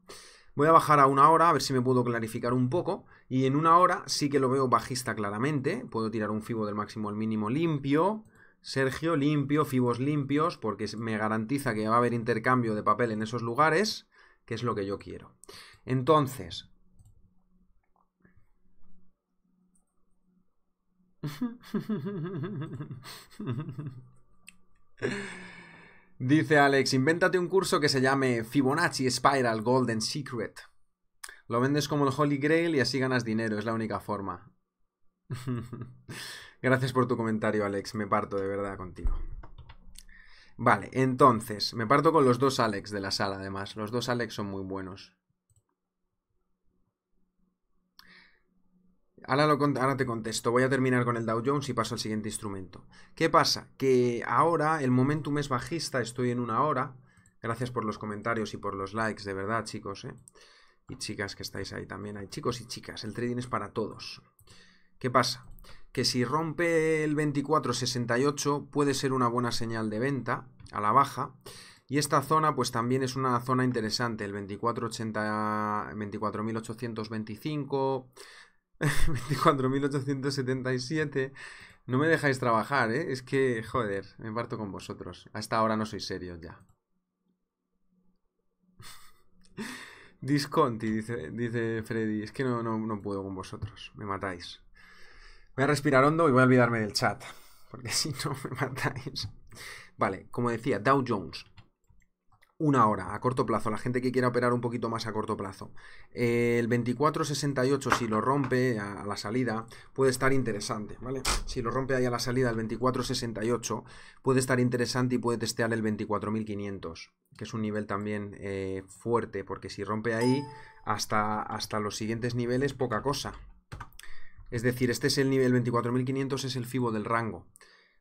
Voy a bajar a una hora, a ver si me puedo clarificar un poco. Y en una hora sí que lo veo bajista claramente. Puedo tirar un fibo del máximo al mínimo limpio. Sergio limpio, Fibos limpios, porque me garantiza que va a haber intercambio de papel en esos lugares, que es lo que yo quiero. Entonces... Dice Alex, invéntate un curso que se llame Fibonacci Spiral Golden Secret. Lo vendes como el Holy Grail y así ganas dinero, es la única forma. Gracias por tu comentario, Alex. Me parto de verdad contigo. Vale, entonces, me parto con los dos Alex de la sala, además. Los dos Alex son muy buenos. Ahora, lo, te contesto. Voy a terminar con el Dow Jones y paso al siguiente instrumento. ¿Qué pasa? Que ahora el momentum es bajista, estoy en una hora. Gracias por los comentarios y por los likes, de verdad, chicos, ¿eh? Y chicas que estáis ahí también. Hay chicos y chicas. El trading es para todos. ¿Qué pasa? que si rompe el 24.68 puede ser una buena señal de venta a la baja. Y esta zona pues también es una zona interesante, el 24.825, 24,877. no me dejáis trabajar, ¿eh? es que, joder, me parto con vosotros. Hasta ahora no soy serio ya. Disconti, dice, dice Freddy, es que no puedo con vosotros, me matáis. Voy a respirar hondo y voy a olvidarme del chat, porque si no me matáis. Vale, como decía, Dow Jones. Una hora a corto plazo. La gente que quiera operar un poquito más a corto plazo. Eh, el 2468, si lo rompe a la salida, puede estar interesante, ¿vale? Si lo rompe ahí a la salida, el 2468, puede estar interesante y puede testear el 24500, que es un nivel también eh, fuerte, porque si rompe ahí, hasta, hasta los siguientes niveles, poca cosa. Es decir, este es el nivel 24.500, es el FIBO del rango.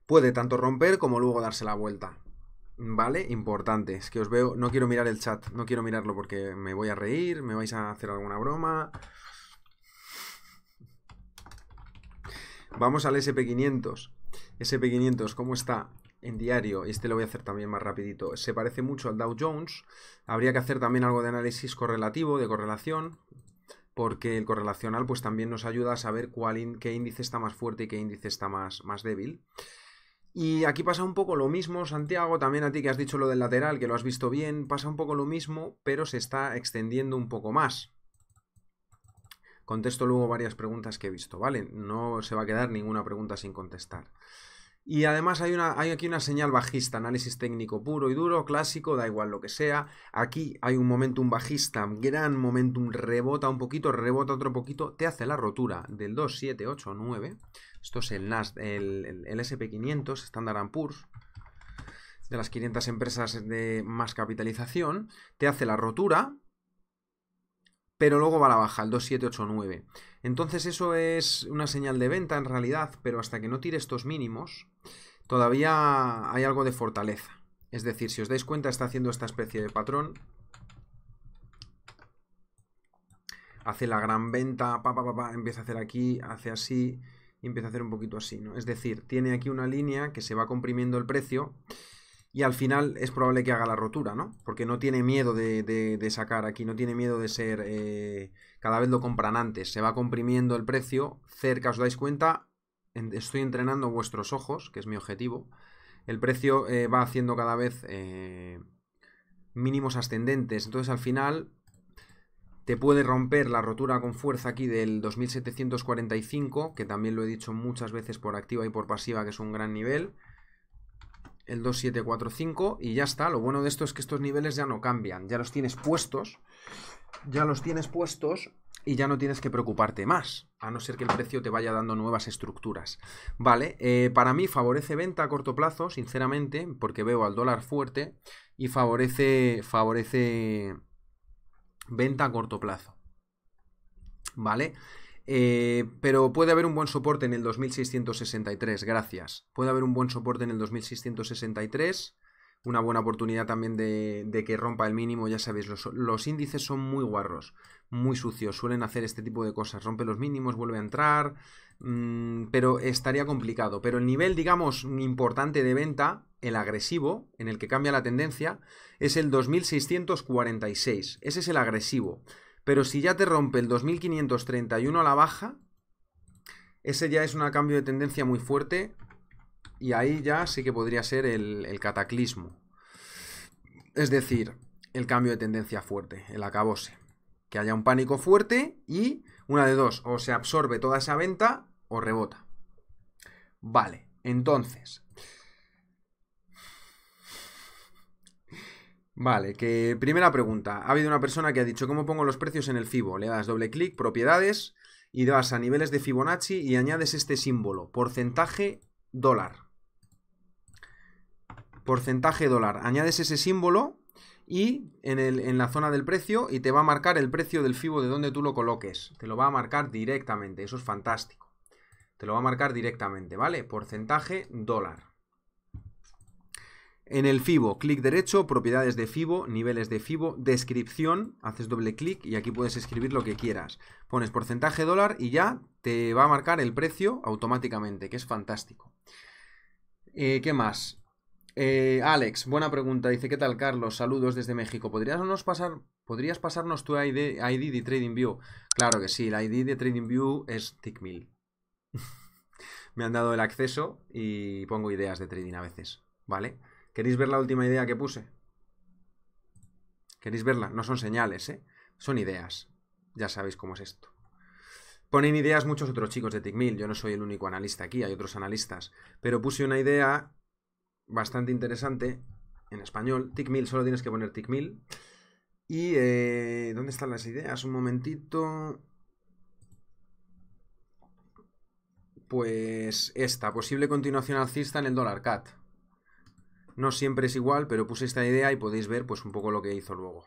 Puede tanto romper como luego darse la vuelta. ¿Vale? Importante. Es que os veo. No quiero mirar el chat. No quiero mirarlo porque me voy a reír. Me vais a hacer alguna broma. Vamos al SP500. SP500, ¿cómo está? En diario. Este lo voy a hacer también más rapidito. Se parece mucho al Dow Jones. Habría que hacer también algo de análisis correlativo, de correlación porque el correlacional pues también nos ayuda a saber cuál qué índice está más fuerte y qué índice está más, más débil. Y aquí pasa un poco lo mismo, Santiago, también a ti que has dicho lo del lateral, que lo has visto bien, pasa un poco lo mismo, pero se está extendiendo un poco más. Contesto luego varias preguntas que he visto, ¿vale? No se va a quedar ninguna pregunta sin contestar. Y además hay, una, hay aquí una señal bajista, análisis técnico puro y duro, clásico, da igual lo que sea. Aquí hay un momentum bajista, gran momentum, rebota un poquito, rebota otro poquito, te hace la rotura del 2, 7, 8, 9. Esto es el, NAS, el, el SP500, Standard Poor's, de las 500 empresas de más capitalización. Te hace la rotura, pero luego va a la baja, el 2789. Entonces eso es una señal de venta en realidad, pero hasta que no tire estos mínimos, todavía hay algo de fortaleza. Es decir, si os dais cuenta, está haciendo esta especie de patrón. Hace la gran venta, pa, empieza a hacer aquí, hace así, y empieza a hacer un poquito así, ¿no? Es decir, tiene aquí una línea que se va comprimiendo el precio y al final es probable que haga la rotura, ¿no? Porque no tiene miedo de, sacar aquí, no tiene miedo de ser... Eh, cada vez lo compran antes, se va comprimiendo el precio, cerca os dais cuenta, estoy entrenando vuestros ojos, que es mi objetivo, el precio eh, va haciendo cada vez eh, mínimos ascendentes, entonces al final te puede romper la rotura con fuerza aquí del 2745, que también lo he dicho muchas veces por activa y por pasiva, que es un gran nivel el 2745 y ya está. Lo bueno de esto es que estos niveles ya no cambian, ya los tienes puestos, ya los tienes puestos y ya no tienes que preocuparte más, a no ser que el precio te vaya dando nuevas estructuras. Vale, eh, para mí favorece venta a corto plazo, sinceramente, porque veo al dólar fuerte y favorece, favorece venta a corto plazo. Vale. Eh, pero puede haber un buen soporte en el 2663, gracias. Puede haber un buen soporte en el 2663. Una buena oportunidad también de, que rompa el mínimo, ya sabéis, los, índices son muy guarros, muy sucios, suelen hacer este tipo de cosas, rompe los mínimos, vuelve a entrar, mm, pero estaría complicado. Pero el nivel, digamos, importante de venta, el agresivo, en el que cambia la tendencia, es el 2646, ese es el agresivo. Pero si ya te rompe el 2531 a la baja, ese ya es un cambio de tendencia muy fuerte y ahí ya sí que podría ser el, cataclismo. Es decir, el cambio de tendencia fuerte, el acabose. Que haya un pánico fuerte y una de dos, o se absorbe toda esa venta o rebota. Vale, entonces, Vale, que primera pregunta. Ha habido una persona que ha dicho, ¿cómo pongo los precios en el FIBO? Le das doble clic, propiedades, y vas a niveles de Fibonacci y añades este símbolo, porcentaje dólar. Porcentaje dólar. Añades ese símbolo y en, en, la zona del precio y te va a marcar el precio del FIBO de donde tú lo coloques. Te lo va a marcar directamente, eso es fantástico. Te lo va a marcar directamente, ¿vale? Porcentaje dólar. En el FIBO, clic derecho, propiedades de FIBO, niveles de FIBO, descripción, haces doble clic y aquí puedes escribir lo que quieras. Pones porcentaje dólar y ya te va a marcar el precio automáticamente, que es fantástico. Eh, ¿Qué más? Eh, Alex, buena pregunta. Dice, ¿qué tal, Carlos? Saludos desde México. ¿Podrías, pasar, ¿podrías pasarnos tu ID, ID, de TradingView? Claro que sí, la ID de TradingView es TickMill. Me han dado el acceso y pongo ideas de trading a veces, ¿vale? vale ¿Queréis ver la última idea que puse? ¿Queréis verla? No son señales, ¿eh? Son ideas. Ya sabéis cómo es esto. Ponen ideas muchos otros chicos de Tickmill. Yo no soy el único analista aquí, hay otros analistas. Pero puse una idea bastante interesante en español. Tickmill. solo tienes que poner Tickmill. Y, eh, ¿dónde están las ideas? Un momentito. Pues esta, posible continuación alcista en el dólar CAT. No siempre es igual, pero puse esta idea y podéis ver pues un poco lo que hizo luego.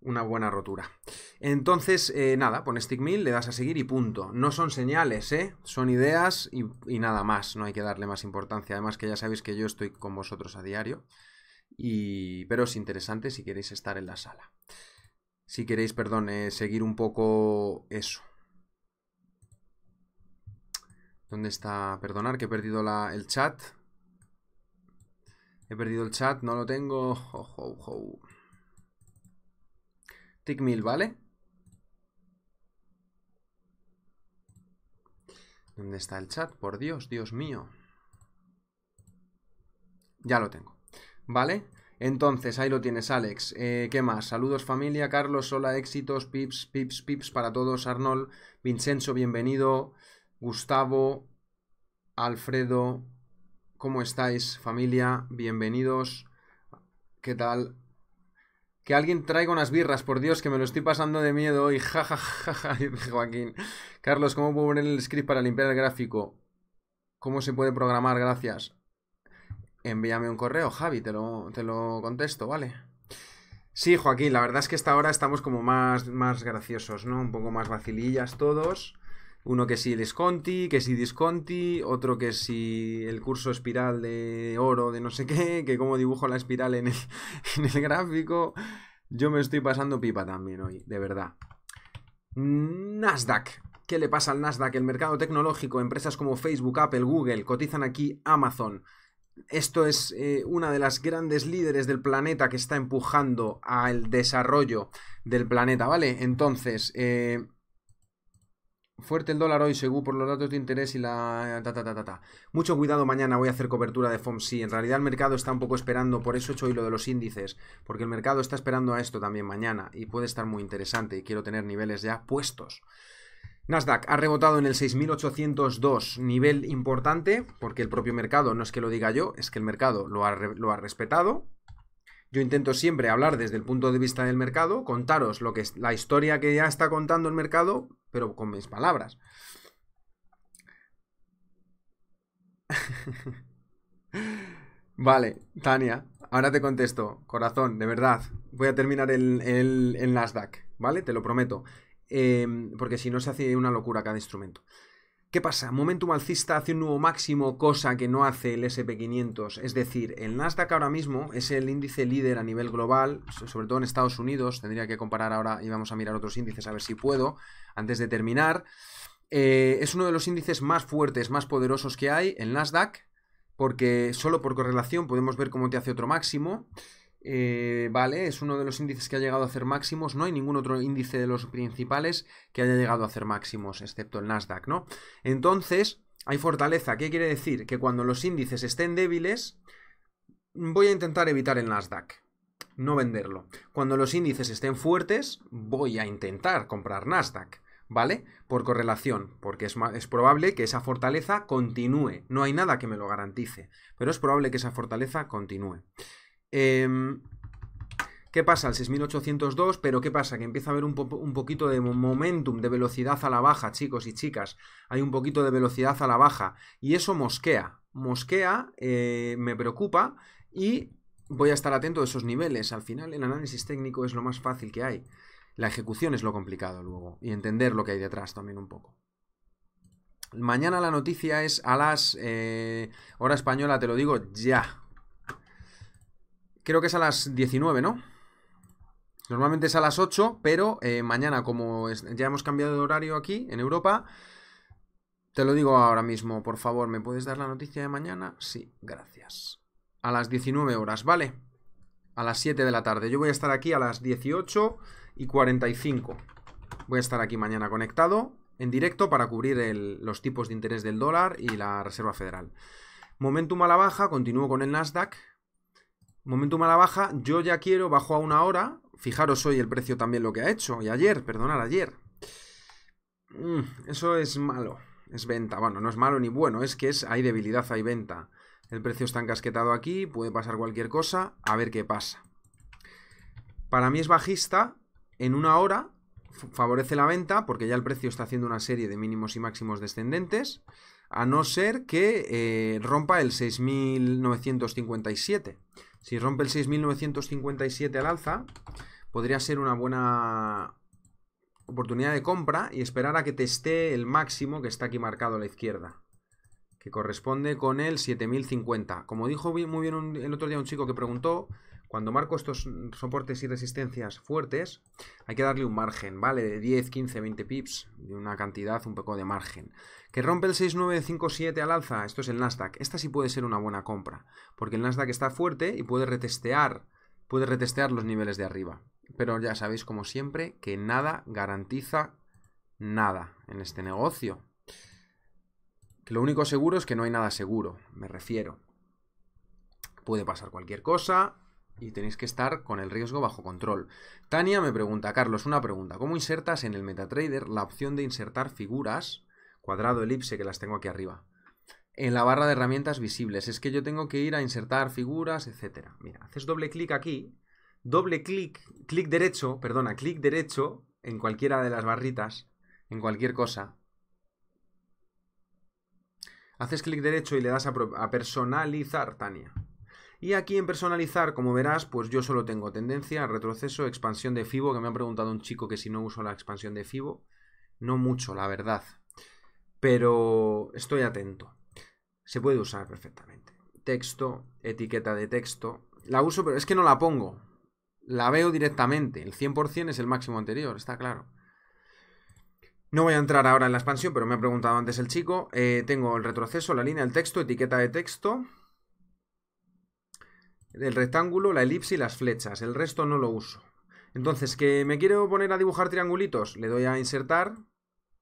Una buena rotura. Entonces, eh, nada, pones stick mill, le das a seguir y punto. No son señales, ¿eh? Son ideas y, nada más. No hay que darle más importancia. Además que ya sabéis que yo estoy con vosotros a diario. Y... pero es interesante si queréis estar en la sala. Si queréis, perdón, eh, seguir un poco eso. ¿Dónde está? Perdonar que he perdido el chat. He perdido el chat, no lo tengo. Oh, mil, ¿vale? ¿Dónde está el chat? Por Dios, Dios mío. Ya lo tengo. ¿Vale? Entonces, ahí lo tienes, Alex. Eh, ¿Qué más? Saludos familia, Carlos, hola, éxitos, pips, pips, pips para todos, Arnold, Vincenzo, bienvenido, Gustavo, Alfredo, ¿Cómo estáis, familia? Bienvenidos. ¿Qué tal? Que alguien traiga unas birras, por Dios, que me lo estoy pasando de miedo y ja, dice Joaquín. Carlos, ¿cómo puedo poner el script para limpiar el gráfico? ¿Cómo se puede programar? Gracias. Envíame un correo, Javi, te lo, te lo contesto, ¿vale? Sí, Joaquín, la verdad es que esta hora estamos como más, más graciosos, ¿no? Un poco más vacilillas todos uno que el Disconti, que si Disconti, otro que si el curso espiral de oro de no sé qué, que cómo dibujo la espiral en el, en el gráfico. Yo me estoy pasando pipa también hoy, de verdad. Nasdaq. ¿Qué le pasa al Nasdaq? El mercado tecnológico, empresas como Facebook, Apple, Google, cotizan aquí Amazon. Esto es eh, una de las grandes líderes del planeta que está empujando al desarrollo del planeta, ¿vale? Entonces, eh, Fuerte el dólar hoy, según por los datos de interés y la... Ta, ta, Mucho cuidado mañana, voy a hacer cobertura de FOMSI. En realidad el mercado está un poco esperando, por eso he hecho hoy lo de los índices, porque el mercado está esperando a esto también mañana y puede estar muy interesante y quiero tener niveles ya puestos. Nasdaq ha rebotado en el 6.802, nivel importante, porque el propio mercado, no es que lo diga yo, es que el mercado lo lo ha respetado, yo intento siempre hablar desde el punto de vista del mercado, contaros lo que es la historia que ya está contando el mercado, pero con mis palabras. vale, Tania, ahora te contesto, corazón, de verdad. Voy a terminar el, el, Nasdaq, ¿vale? Te lo prometo. Em, porque si no se hace una locura cada instrumento. ¿Qué pasa? Momentum alcista hace un nuevo máximo, cosa que no hace el SP500. Es decir, el Nasdaq ahora mismo es el índice líder a nivel global, sobre todo en Estados Unidos. Tendría que comparar ahora y vamos a mirar otros índices a ver si puedo antes de terminar. Eh, es uno de los índices más fuertes, más poderosos que hay, el Nasdaq, porque solo por correlación podemos ver cómo te hace otro máximo. Eh, vale, es uno de los índices que ha llegado a hacer máximos. No hay ningún otro índice de los principales que haya llegado a hacer máximos, excepto el Nasdaq, ¿no? Entonces, hay fortaleza. ¿Qué quiere decir? Que cuando los índices estén débiles, voy a intentar evitar el Nasdaq. No venderlo. Cuando los índices estén fuertes, voy a intentar comprar Nasdaq. ¿vale? Por correlación, porque es, es, probable que esa fortaleza continúe. No hay nada que me lo garantice, pero es probable que esa fortaleza continúe. Em, ¿Qué pasa? El 6802, pero ¿qué pasa? Que empieza a haber un, poquito de momentum, de velocidad a la baja, chicos y chicas. Hay un poquito de velocidad a la baja. Y eso mosquea. Mosquea, eh, me preocupa y voy a estar atento a esos niveles. Al final el análisis técnico es lo más fácil que hay. La ejecución es lo complicado luego y entender lo que hay detrás también un poco. Mañana la noticia es a las eh, hora española, te lo digo ya, Creo que es a las 19, ¿no? Normalmente es a las 8, pero eh, mañana, como ya hemos cambiado de horario aquí, en Europa, te lo digo ahora mismo, por favor, ¿me puedes dar la noticia de mañana? Sí, gracias. A las 19 horas, ¿vale? A las 7 de la tarde. Yo voy a estar aquí a las 18 y 45. Voy a estar aquí mañana conectado en directo para cubrir los tipos de interés del dólar y la Reserva Federal. Momentum a la baja, continúo con el Nasdaq, Momento mala baja, yo ya quiero, bajo a una hora. Fijaros hoy el precio también lo que ha hecho. Y ayer, perdonad, ayer. Mm, eso es malo. Es venta. Bueno, no es malo ni bueno. Es que es, hay debilidad, hay venta. El precio está encasquetado aquí. Puede pasar cualquier cosa. A ver qué pasa. Para mí es bajista. En una hora favorece la venta porque ya el precio está haciendo una serie de mínimos y máximos descendentes, a no ser que eh, rompa el 6.957. Si rompe el 6.957 al alza, podría ser una buena oportunidad de compra y esperar a que teste el máximo que está aquí marcado a la izquierda, que corresponde con el 7.050. Como dijo muy bien el otro día un chico que preguntó, cuando marco estos soportes y resistencias fuertes, hay que darle un margen, ¿vale? De 10, 15, 20 pips, de una cantidad, un poco de margen. Que rompe el 6957 al alza, esto es el Nasdaq. Esta sí puede ser una buena compra, porque el Nasdaq está fuerte y puede retestear, puede retestear los niveles de arriba. Pero ya sabéis, como siempre, que nada garantiza nada en este negocio. Que lo único seguro es que no hay nada seguro, me refiero. Puede pasar cualquier cosa, y tenéis que estar con el riesgo bajo control. Tania me pregunta, Carlos, una pregunta. ¿Cómo insertas en el MetaTrader la opción de insertar figuras, cuadrado, elipse, que las tengo aquí arriba? En la barra de herramientas visibles. Es que yo tengo que ir a insertar figuras, etcétera. Mira, haces doble clic aquí, doble clic, clic derecho, perdona, clic derecho en cualquiera de las barritas, en cualquier cosa. Haces clic derecho y le das a, a personalizar, Tania. Y aquí en personalizar, como verás, pues yo solo tengo tendencia, retroceso, expansión de FIBO, que me ha preguntado un chico que si no uso la expansión de FIBO. No mucho, la verdad. Pero estoy atento. Se puede usar perfectamente. Texto, etiqueta de texto. La uso, pero es que no la pongo. La veo directamente. El 100% es el máximo anterior, está claro. No voy a entrar ahora en la expansión, pero me ha preguntado antes el chico. Eh, tengo el retroceso, la línea, el texto, etiqueta de texto el rectángulo, la elipse y las flechas. El resto no lo uso. Entonces, que me quiero poner a dibujar triangulitos, le doy a insertar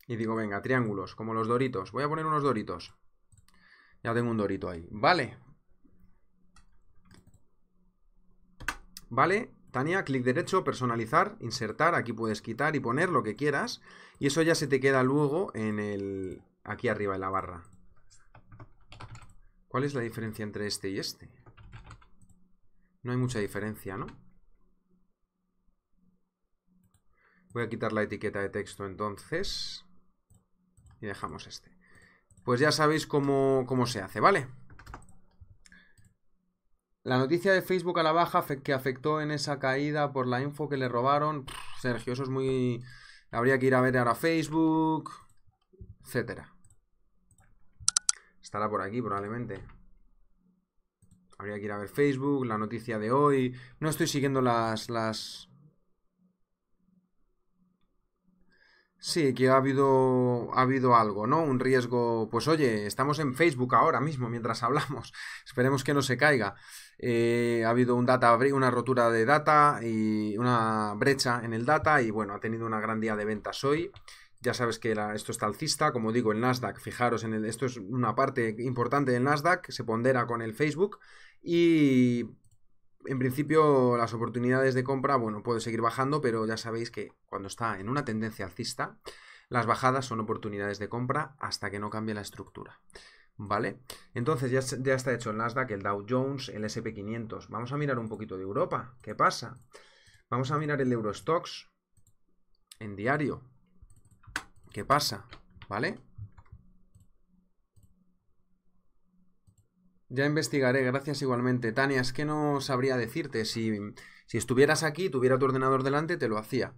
y digo, venga, triángulos, como los doritos. Voy a poner unos doritos. Ya tengo un dorito ahí. Vale. Vale, Tania, clic derecho, personalizar, insertar. Aquí puedes quitar y poner lo que quieras. Y eso ya se te queda luego en el... aquí arriba en la barra. ¿Cuál es la diferencia entre este y este? No hay mucha diferencia, ¿no? Voy a quitar la etiqueta de texto entonces. Y dejamos este. Pues ya sabéis cómo, se hace, ¿vale? La noticia de Facebook a la baja que afectó en esa caída por la info que le robaron. Sergio, eso es muy... Habría que ir a ver ahora Facebook, etcétera. Estará por aquí probablemente. Habría que ir a ver Facebook, la noticia de hoy. No estoy siguiendo las. las... Sí, que ha habido, ha habido algo, ¿no? Un riesgo. Pues oye, estamos en Facebook ahora mismo mientras hablamos. Esperemos que no se caiga. Eh, ha habido un data, una rotura de data y una brecha en el data. Y bueno, ha tenido una gran día de ventas hoy. Ya sabes que esto está alcista, como digo, el Nasdaq, fijaros, en el, esto es una parte importante del Nasdaq, se pondera con el Facebook, y en principio las oportunidades de compra, bueno, puede seguir bajando, pero ya sabéis que cuando está en una tendencia alcista, las bajadas son oportunidades de compra hasta que no cambie la estructura. ¿Vale? Entonces ya, ya está hecho el Nasdaq, el Dow Jones, el SP500. Vamos a mirar un poquito de Europa. ¿Qué pasa? Vamos a mirar el Eurostox en diario. ¿Qué pasa? ¿Vale? Ya investigaré, gracias igualmente. Tania, es que no sabría decirte. Si, si estuvieras aquí, tuviera tu ordenador delante, te lo hacía.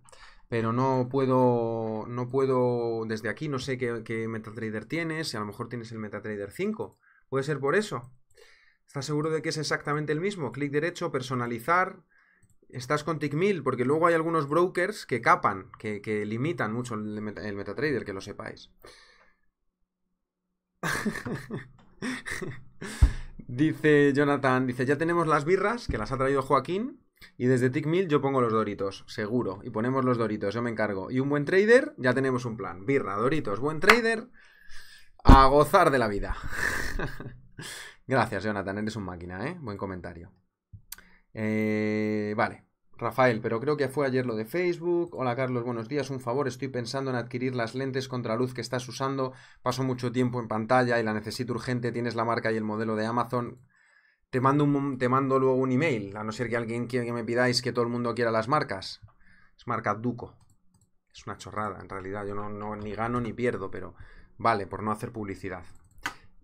Pero no puedo, no puedo, desde aquí, no sé qué, MetaTrader tienes, si a lo mejor tienes el MetaTrader 5. Puede ser por eso. ¿Estás seguro de que es exactamente el mismo? Clic derecho, personalizar. Estás con TickMill, porque luego hay algunos brokers que capan, que, limitan mucho el, el MetaTrader, que lo sepáis. dice Jonathan, dice, ya tenemos las birras que las ha traído Joaquín. Y desde Tickmill yo pongo los doritos, seguro. Y ponemos los doritos, yo me encargo. Y un buen trader, ya tenemos un plan. Birra, doritos, buen trader. A gozar de la vida. Gracias, Jonathan, eres un máquina, ¿eh? Buen comentario. Eh, vale. Rafael, pero creo que fue ayer lo de Facebook. Hola Carlos, buenos días. Un favor, estoy pensando en adquirir las lentes contraluz que estás usando. Paso mucho tiempo en pantalla y la necesito urgente. Tienes la marca y el modelo de Amazon. Te mando, un, te mando luego un email, a no ser que alguien quiera que me pidáis que todo el mundo quiera las marcas. Es marca Duco. Es una chorrada, en realidad. Yo no, no ni gano ni pierdo, pero vale, por no hacer publicidad.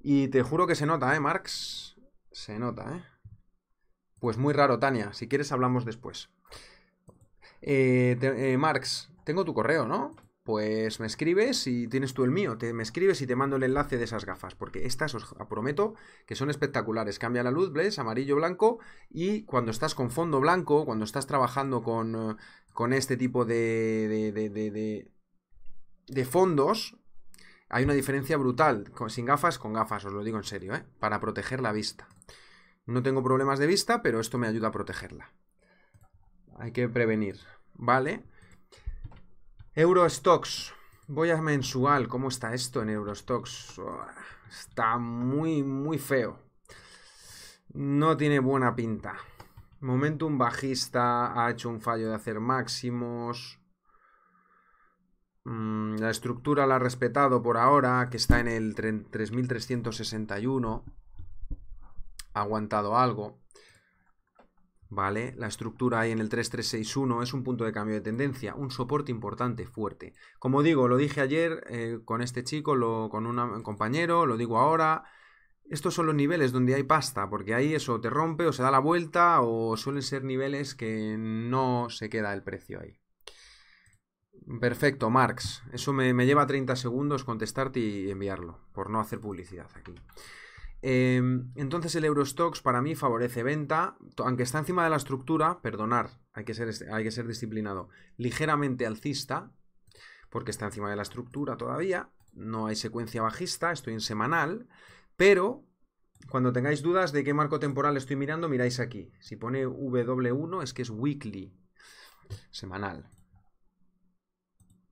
Y te juro que se nota, ¿eh, Marx? Se nota, ¿eh? Pues muy raro, Tania. Si quieres hablamos después. Eh, eh, Marx, tengo tu correo, ¿no? Pues me escribes y tienes tú el mío. Te, me escribes y te mando el enlace de esas gafas. Porque estas os prometo que son espectaculares. Cambia la luz, ves, amarillo, blanco. Y cuando estás con fondo blanco, cuando estás trabajando con, eh, este tipo de, de, fondos, hay una diferencia brutal. sin gafas, con gafas, os lo digo en serio, Para proteger la vista. No tengo problemas de vista, pero esto me ayuda a protegerla. Hay que prevenir, ¿vale? Eurostox. Voy a mensual. ¿Cómo está esto en Eurostox? está muy, muy feo. No tiene buena pinta. Momentum bajista. Ha hecho un fallo de hacer máximos. Mm, la estructura la ha respetado por ahora, que está en el 3361. Ha aguantado algo. ¿vale? La estructura ahí en el 3361 es un punto de cambio de tendencia, un soporte importante, fuerte. Como digo, lo dije ayer eh, con este chico, con un compañero, lo digo ahora. Estos son los niveles donde hay pasta, porque ahí eso te rompe o se da la vuelta o suelen ser niveles que no se queda el precio ahí. Perfecto, Marx. Eso me, me lleva 30 segundos contestarte y enviarlo, por no hacer publicidad aquí. Em, entonces el Eurostox para mí favorece venta, aunque está encima de la estructura, perdonar, este, hay que ser disciplinado, ligeramente alcista, porque está encima de la estructura todavía, no hay secuencia bajista, estoy en semanal, pero cuando tengáis dudas de qué marco temporal estoy mirando, miráis aquí. Si pone W1 es que es weekly, semanal.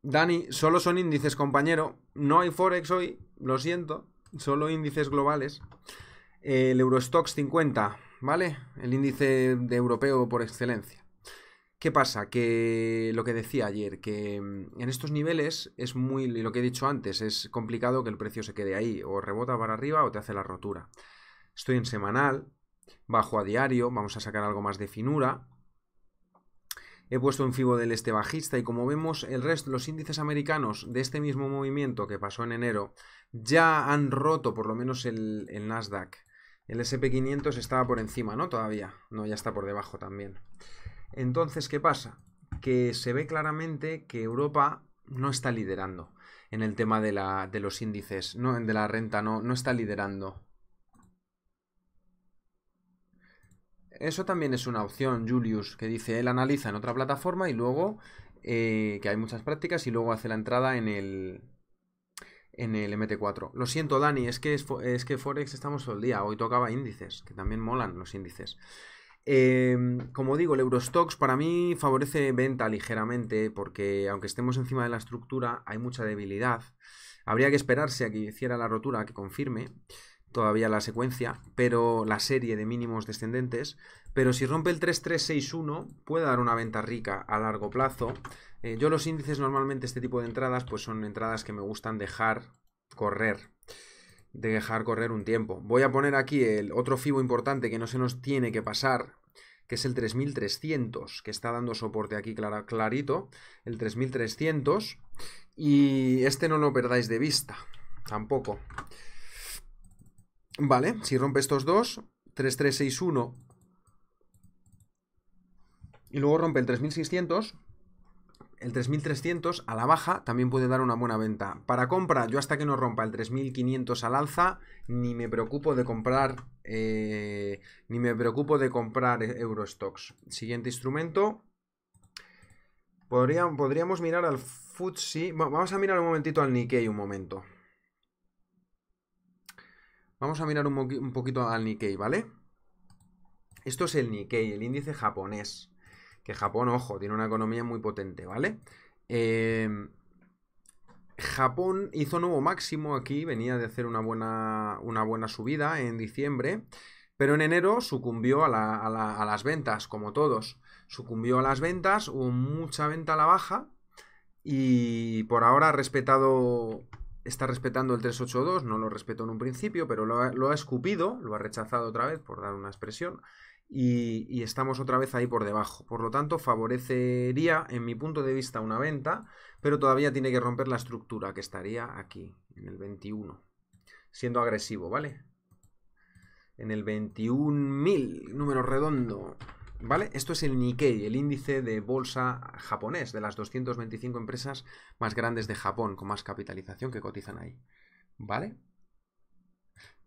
Dani, solo son índices, compañero. No hay Forex hoy, lo siento solo índices globales, eh, el Eurostox 50, ¿vale? El índice de europeo por excelencia. ¿Qué pasa? Que lo que decía ayer, que mm, en estos niveles es muy, lo que he dicho antes, es complicado que el precio se quede ahí, o rebota para arriba o te hace la rotura. Estoy en semanal, bajo a diario, vamos a sacar algo más de finura, He puesto un FIBO del este bajista y como vemos el resto, los índices americanos de este mismo movimiento que pasó en enero ya han roto por lo menos el, Nasdaq. El SP500 estaba por encima, ¿no? Todavía. No, ya está por debajo también. Entonces, ¿qué pasa? Que se ve claramente que Europa no está liderando en el tema de, de los índices, no, de la renta, no, no está liderando. eso también es una opción, Julius, que dice, él analiza en otra plataforma y luego, eh, que hay muchas prácticas, y luego hace la entrada en el, en el MT4. Lo siento, Dani, es que, es, que Forex estamos todo el día. Hoy tocaba índices, que también molan los índices. Em, como digo, el Eurostox para mí favorece venta ligeramente, porque aunque estemos encima de la estructura, hay mucha debilidad. Habría que esperarse a que hiciera la rotura, que confirme todavía la secuencia, pero la serie de mínimos descendentes, pero si rompe el 3361 puede dar una venta rica a largo plazo. Eh, yo los índices normalmente este tipo de entradas pues son entradas que me gustan dejar correr, de dejar correr un tiempo. Voy a poner aquí el otro fibo importante que no se nos tiene que pasar, que es el 3300, que está dando soporte aquí clara clarito, el 3300, y este no lo perdáis de vista, tampoco. Vale, si rompe estos dos, 3361. Y luego rompe el 3600. El 3300 a la baja también puede dar una buena venta. Para compra, yo hasta que no rompa el 3500 al alza, ni me preocupo de comprar. Eh, ni me preocupo de comprar Eurostocks. Siguiente instrumento. podríamos mirar al FTSE. Vamos a mirar un momentito al Nikkei un momento. Vamos a mirar un, poquito al Nikkei, ¿vale? Esto es el Nikkei, el índice japonés. Que Japón, ojo, tiene una economía muy potente, ¿vale? Em, Japón hizo nuevo máximo aquí, venía de hacer una buena, una buena subida en diciembre, pero en enero sucumbió a, a, las ventas, como todos. Sucumbió a las ventas, hubo mucha venta a la baja y por ahora ha respetado está respetando el 382, no lo respeto en un principio, pero lo ha, escupido, lo ha rechazado otra vez, por dar una expresión, y, y, estamos otra vez ahí por debajo. Por lo tanto, favorecería, en mi punto de vista, una venta, pero todavía tiene que romper la estructura que estaría aquí, en el 21, siendo agresivo, ¿vale? En el 21.000, número redondo. ¿Vale? Esto es el Nikkei, el índice de bolsa japonés, de las 225 empresas más grandes de Japón, con más capitalización que cotizan ahí. ¿Vale?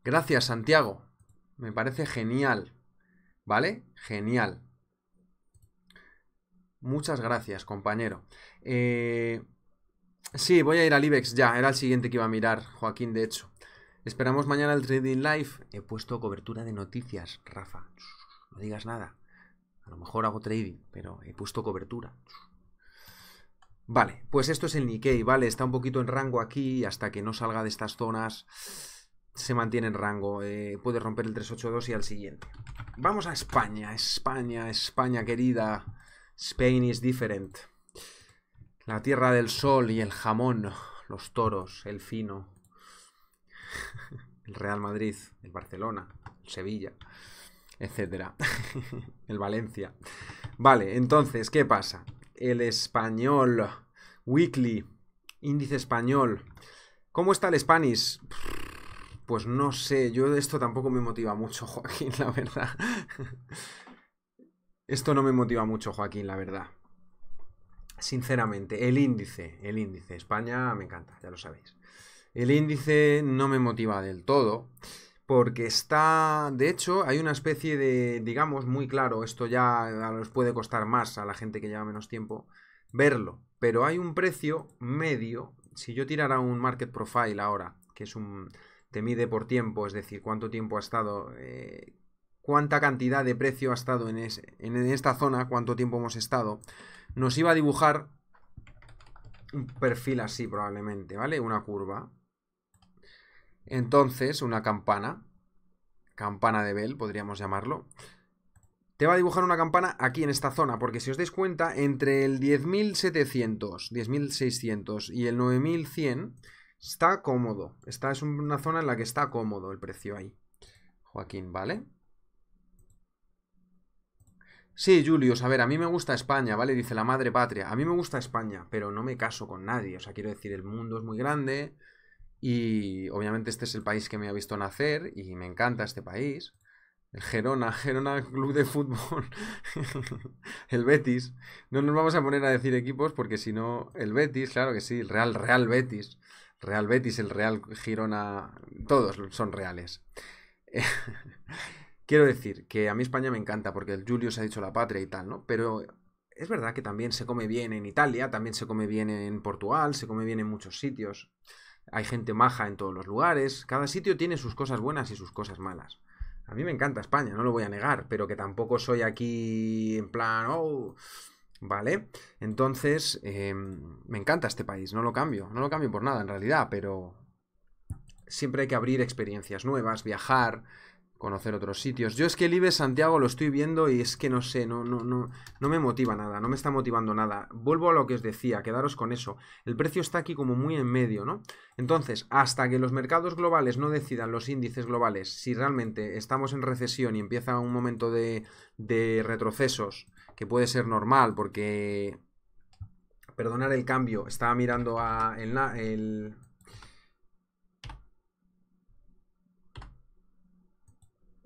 Gracias, Santiago. Me parece genial. ¿Vale? Genial. Muchas gracias, compañero. Eh, sí, voy a ir al IBEX ya. Era el siguiente que iba a mirar, Joaquín, de hecho. Esperamos mañana el Trading Live. He puesto cobertura de noticias, Rafa. No digas nada. A lo mejor hago trading, pero he puesto cobertura. Vale, pues esto es el Nikkei, ¿vale? Está un poquito en rango aquí hasta que no salga de estas zonas se mantiene en rango. Eh, puede romper el 382 y al siguiente. Vamos a España, España, España querida. Spain is different. La tierra del sol y el jamón, los toros, el fino, el Real Madrid, el Barcelona, el Sevilla etcétera. el Valencia. Vale, entonces, ¿qué pasa? El español, weekly, índice español. ¿Cómo está el Spanish? Pues no sé, yo esto tampoco me motiva mucho, Joaquín, la verdad. esto no me motiva mucho, Joaquín, la verdad. Sinceramente, el índice, el índice. España me encanta, ya lo sabéis. El índice no me motiva del todo porque está, de hecho, hay una especie de, digamos, muy claro, esto ya nos puede costar más a la gente que lleva menos tiempo verlo, pero hay un precio medio, si yo tirara un market profile ahora, que es un, te mide por tiempo, es decir, cuánto tiempo ha estado, eh, cuánta cantidad de precio ha estado en, en esta zona, cuánto tiempo hemos estado, nos iba a dibujar un perfil así probablemente, ¿vale? Una curva, entonces, una campana, campana de Bell, podríamos llamarlo, te va a dibujar una campana aquí en esta zona, porque si os dais cuenta, entre el 10.700, 10.600 y el 9.100 está cómodo. Esta es una zona en la que está cómodo el precio ahí. Joaquín, ¿vale? Sí, Julio, a ver, a mí me gusta España, ¿vale? Dice la madre patria. A mí me gusta España, pero no me caso con nadie. O sea, quiero decir, el mundo es muy grande, y obviamente este es el país que me ha visto nacer y me encanta este país. El Gerona, Gerona Club de Fútbol, el Betis. No nos vamos a poner a decir equipos porque si no, el Betis, claro que sí, el Real, Real Betis. Real Betis, el Real Girona, todos son reales. Quiero decir que a mí España me encanta porque el Julio se ha dicho la patria y tal, ¿no? Pero es verdad que también se come bien en Italia, también se come bien en Portugal, se come bien en muchos sitios hay gente maja en todos los lugares, cada sitio tiene sus cosas buenas y sus cosas malas. A mí me encanta España, no lo voy a negar, pero que tampoco soy aquí en plan, oh, ¿vale? Entonces, em, me encanta este país, no lo cambio, no lo cambio por nada en realidad, pero siempre hay que abrir experiencias nuevas, viajar, conocer otros sitios. Yo es que el IBE Santiago lo estoy viendo y es que no sé, no, no, no, no me motiva nada, no me está motivando nada. Vuelvo a lo que os decía, quedaros con eso. El precio está aquí como muy en medio, ¿no? Entonces, hasta que los mercados globales no decidan los índices globales, si realmente estamos en recesión y empieza un momento de, retrocesos, que puede ser normal porque... Perdonar el cambio, estaba mirando a el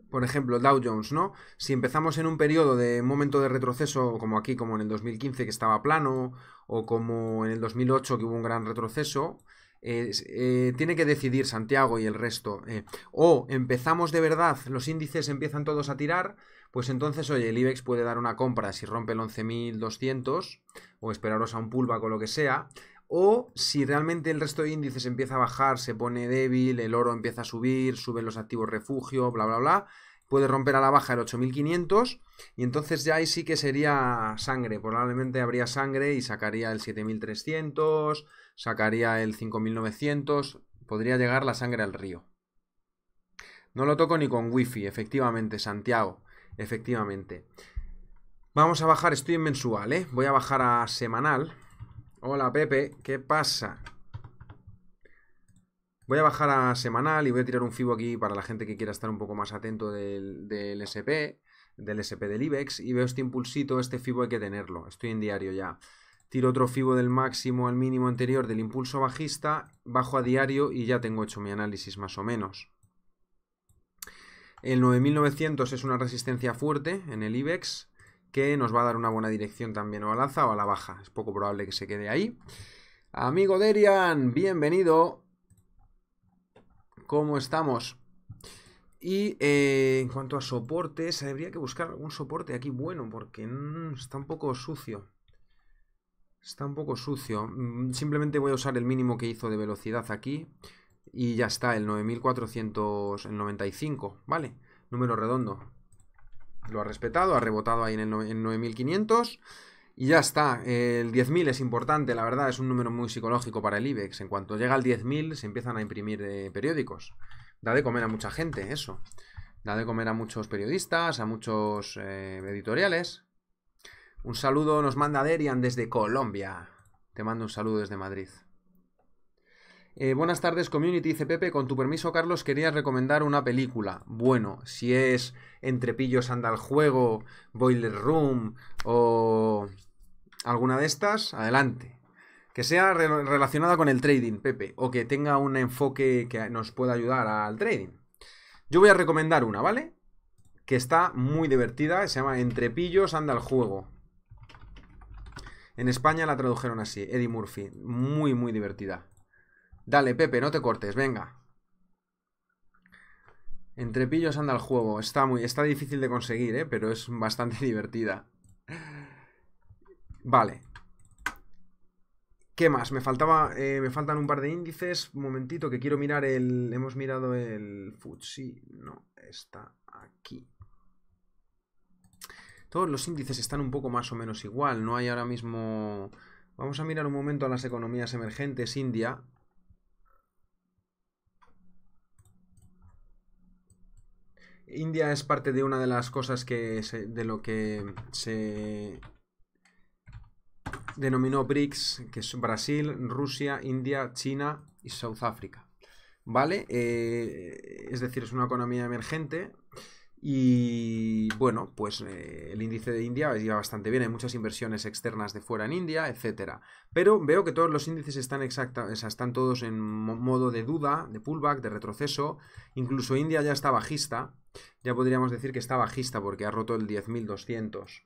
por ejemplo, Dow Jones, ¿no? Si empezamos en un periodo de momento de retroceso, como aquí, como en el 2015 que estaba plano, o como en el 2008 que hubo un gran retroceso, eh, tiene que decidir Santiago y el resto. Eh, o empezamos de verdad, los índices empiezan todos a tirar, pues entonces, oye, el IBEX puede dar una compra si rompe el 11.200, o esperaros a un pullback o lo que sea, o si realmente el resto de índices empieza a bajar, se pone débil, el oro empieza a subir, suben los activos refugio, bla, bla, bla, puede romper a la baja el 8500 y entonces ya ahí sí que sería sangre, probablemente habría sangre y sacaría el 7300, sacaría el 5900, podría llegar la sangre al río. No lo toco ni con wifi, efectivamente, Santiago, efectivamente. Vamos a bajar, estoy en mensual, ¿eh? voy a bajar a semanal, Hola Pepe, ¿qué pasa? Voy a bajar a semanal y voy a tirar un fibo aquí para la gente que quiera estar un poco más atento del, SP, del SP del IBEX. Y veo este impulsito, este fibo hay que tenerlo. Estoy en diario ya. Tiro otro fibo del máximo al mínimo anterior del impulso bajista, bajo a diario y ya tengo hecho mi análisis más o menos. El 9900 es una resistencia fuerte en el IBEX que nos va a dar una buena dirección también o al alza o a la baja. Es poco probable que se quede ahí. Amigo Derian, bienvenido. ¿Cómo estamos? Y eh, en cuanto a soportes, habría que buscar algún soporte aquí bueno, porque mm, está un poco sucio. Está un poco sucio. Mm, simplemente voy a usar el mínimo que hizo de velocidad aquí. Y ya está, el 9495, ¿vale? Número redondo. Lo ha respetado, ha rebotado ahí en, 9500. Y ya está, el 10.000 es importante, la verdad, es un número muy psicológico para el IBEX. En cuanto llega al 10.000 se empiezan a imprimir eh, periódicos. Da de comer a mucha gente eso. Da de comer a muchos periodistas, a muchos eh, editoriales. Un saludo nos manda Derian desde Colombia. Te mando un saludo desde Madrid. Eh, buenas tardes, community, dice Pepe. Con tu permiso, Carlos, quería recomendar una película. Bueno, si es Entre Pillos Anda al Juego, Boiler Room o alguna de estas, adelante. Que sea relacionada con el trading, Pepe, o que tenga un enfoque que nos pueda ayudar al trading. Yo voy a recomendar una, ¿vale? Que está muy divertida, se llama Entre Pillos Anda al Juego. En España la tradujeron así, Eddie Murphy. Muy, muy divertida. Dale, Pepe, no te cortes, venga. Entre pillos anda el juego. Está, muy, está difícil de conseguir, eh, pero es bastante divertida. Vale. ¿Qué más? Me faltaba. Eh, me faltan un par de índices. Un momentito que quiero mirar el. Hemos mirado el Futsi. No, está aquí. Todos los índices están un poco más o menos igual. No hay ahora mismo. Vamos a mirar un momento a las economías emergentes. India. India es parte de una de las cosas que de lo que se denominó BRICS, que es Brasil, Rusia, India, China y Sudáfrica. ¿Vale? Eh, es decir, es una economía emergente. Y bueno, pues eh, el índice de India lleva bastante bien, hay muchas inversiones externas de fuera en India, etcétera. Pero veo que todos los índices están exacta, están todos en modo de duda, de pullback, de retroceso. Incluso India ya está bajista. Ya podríamos decir que está bajista porque ha roto el 10.200.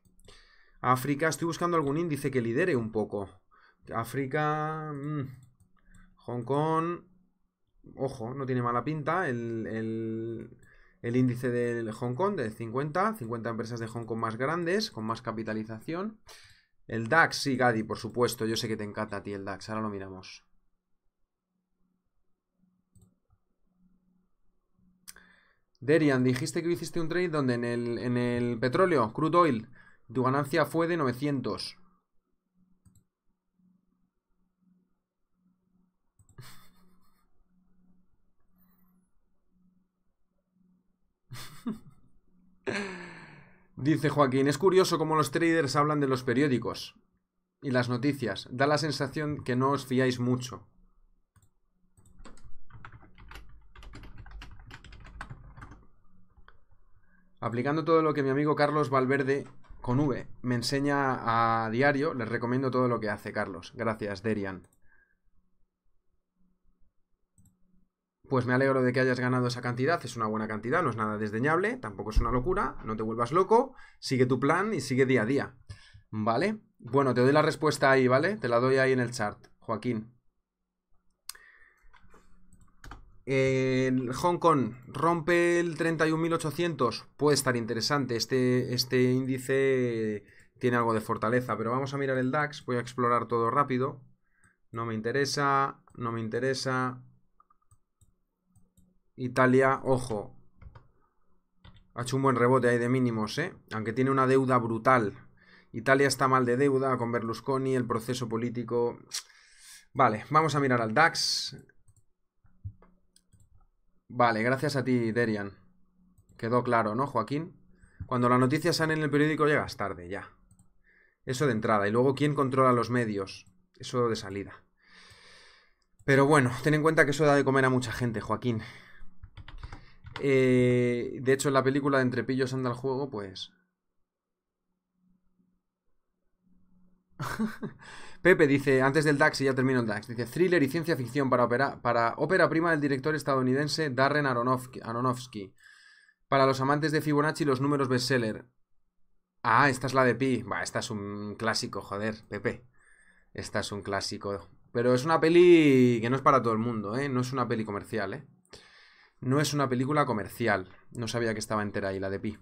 África, estoy buscando algún índice que lidere un poco. África... Mm, Hong Kong... Ojo, no tiene mala pinta. El, el índice de Hong Kong de 50. 50 empresas de Hong Kong más grandes, con más capitalización. El DAX, sí, Gadi, por supuesto. Yo sé que te encanta a ti el DAX. Ahora lo miramos. Derian, dijiste que hiciste un trade donde en el, en el petróleo, crude oil, tu ganancia fue de 900. Dice Joaquín, es curioso cómo los traders hablan de los periódicos y las noticias. Da la sensación que no os fiáis mucho. Aplicando todo lo que mi amigo Carlos Valverde con V me enseña a diario, les recomiendo todo lo que hace Carlos. Gracias, Derian. Pues me alegro de que hayas ganado esa cantidad, es una buena cantidad, no es nada desdeñable, tampoco es una locura, no te vuelvas loco, sigue tu plan y sigue día a día. ¿Vale? Bueno, te doy la respuesta ahí, ¿vale? Te la doy ahí en el chart, Joaquín. Hong Kong rompe el 31.800. Puede estar interesante. Este, este índice tiene algo de fortaleza. Pero vamos a mirar el DAX. Voy a explorar todo rápido. No me interesa. No me interesa. Italia, ojo. Ha hecho un buen rebote ahí de mínimos, ¿eh? Aunque tiene una deuda brutal. Italia está mal de deuda con Berlusconi, el proceso político. Vale, vamos a mirar al DAX. Vale, gracias a ti, Derian. Quedó claro, ¿no, Joaquín? Cuando las noticias salen en el periódico llegas tarde, ya. Eso de entrada. Y luego, ¿quién controla los medios? Eso de salida. Pero bueno, ten en cuenta que eso da de comer a mucha gente, Joaquín. Eh, de hecho, en la película de entrepillos anda el juego, pues Pepe dice, antes del DAX ya termino el DAX, dice thriller y ciencia ficción para ópera, para ópera prima del director estadounidense Darren Aronofsky. Para los amantes de Fibonacci, los números bestseller. Ah, esta es la de Pi. va esta es un clásico, joder, Pepe. Esta es un clásico. Pero es una peli que no es para todo el mundo, ¿eh? No es una peli comercial, ¿eh? No es una película comercial. No sabía que estaba entera ahí la de Pi.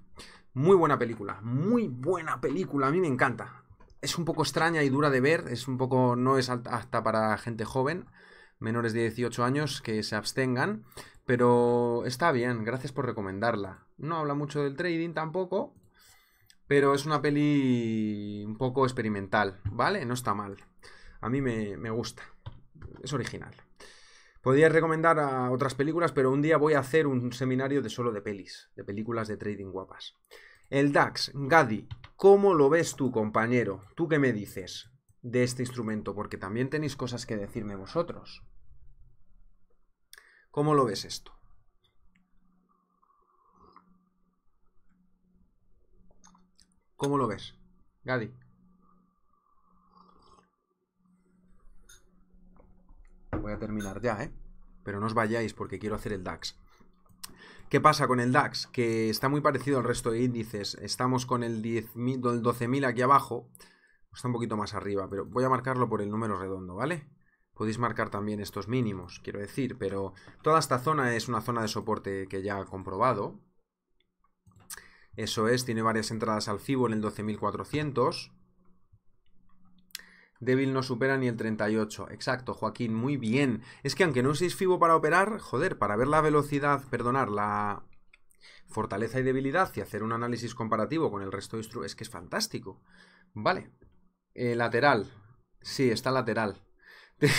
Muy buena película, muy buena película. A mí me encanta es un poco extraña y dura de ver, es un poco, no es apta para gente joven, menores de 18 años que se abstengan, pero está bien, gracias por recomendarla. No habla mucho del trading tampoco, pero es una peli un poco experimental, ¿vale? No está mal. A mí me, gusta, es original. Podría recomendar a otras películas, pero un día voy a hacer un seminario de solo de pelis, de películas de trading guapas. El DAX, Gadi, ¿cómo lo ves tú, compañero? ¿Tú qué me dices de este instrumento? Porque también tenéis cosas que decirme vosotros. ¿Cómo lo ves esto? ¿Cómo lo ves, Gadi? Voy a terminar ya, ¿eh? Pero no os vayáis porque quiero hacer el DAX. ¿Qué pasa con el DAX? Que está muy parecido al resto de índices. Estamos con el, 12.000 aquí abajo. Está un poquito más arriba, pero voy a marcarlo por el número redondo, ¿vale? Podéis marcar también estos mínimos, quiero decir, pero toda esta zona es una zona de soporte que ya ha comprobado. Eso es, tiene varias entradas al FIBO en el 12.400. Débil no supera ni el 38. Exacto, Joaquín, muy bien. Es que aunque no uséis FIBO para operar, joder, para ver la velocidad, perdonar, la fortaleza y debilidad y hacer un análisis comparativo con el resto de instrumentos, es que es fantástico. Vale. Eh, lateral. Sí, está lateral. Te,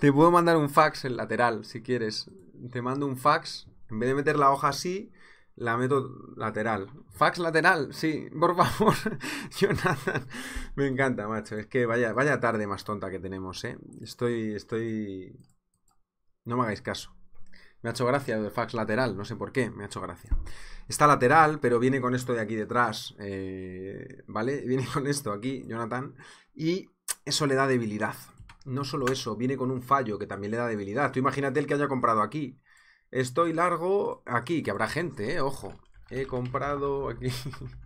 te puedo mandar un fax el lateral, si quieres. Te mando un fax. En vez de meter la hoja así, la meto lateral. Fax lateral, sí, por favor. Jonathan, me encanta, macho. Es que vaya, vaya tarde más tonta que tenemos, ¿eh? Estoy, estoy... No me hagáis caso. Me ha hecho gracia el fax lateral, no sé por qué, me ha hecho gracia. Está lateral, pero viene con esto de aquí detrás, eh, ¿vale? Viene con esto aquí, Jonathan, y eso le da debilidad. No solo eso, viene con un fallo que también le da debilidad. Tú imagínate el que haya comprado aquí, Estoy largo aquí, que habrá gente, eh, ojo. He comprado aquí.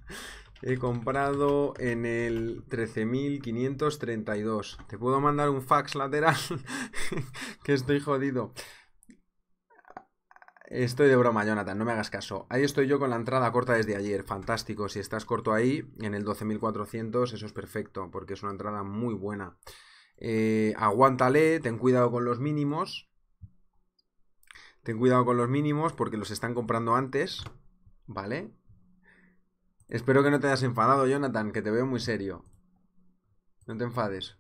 He comprado en el 13.532. Te puedo mandar un fax lateral. que estoy jodido. Estoy de broma, Jonathan, no me hagas caso. Ahí estoy yo con la entrada corta desde ayer. Fantástico. Si estás corto ahí, en el 12.400, eso es perfecto, porque es una entrada muy buena. Eh, aguántale, ten cuidado con los mínimos. Ten cuidado con los mínimos porque los están comprando antes, ¿vale? Espero que no te hayas enfadado, Jonathan, que te veo muy serio. No te enfades.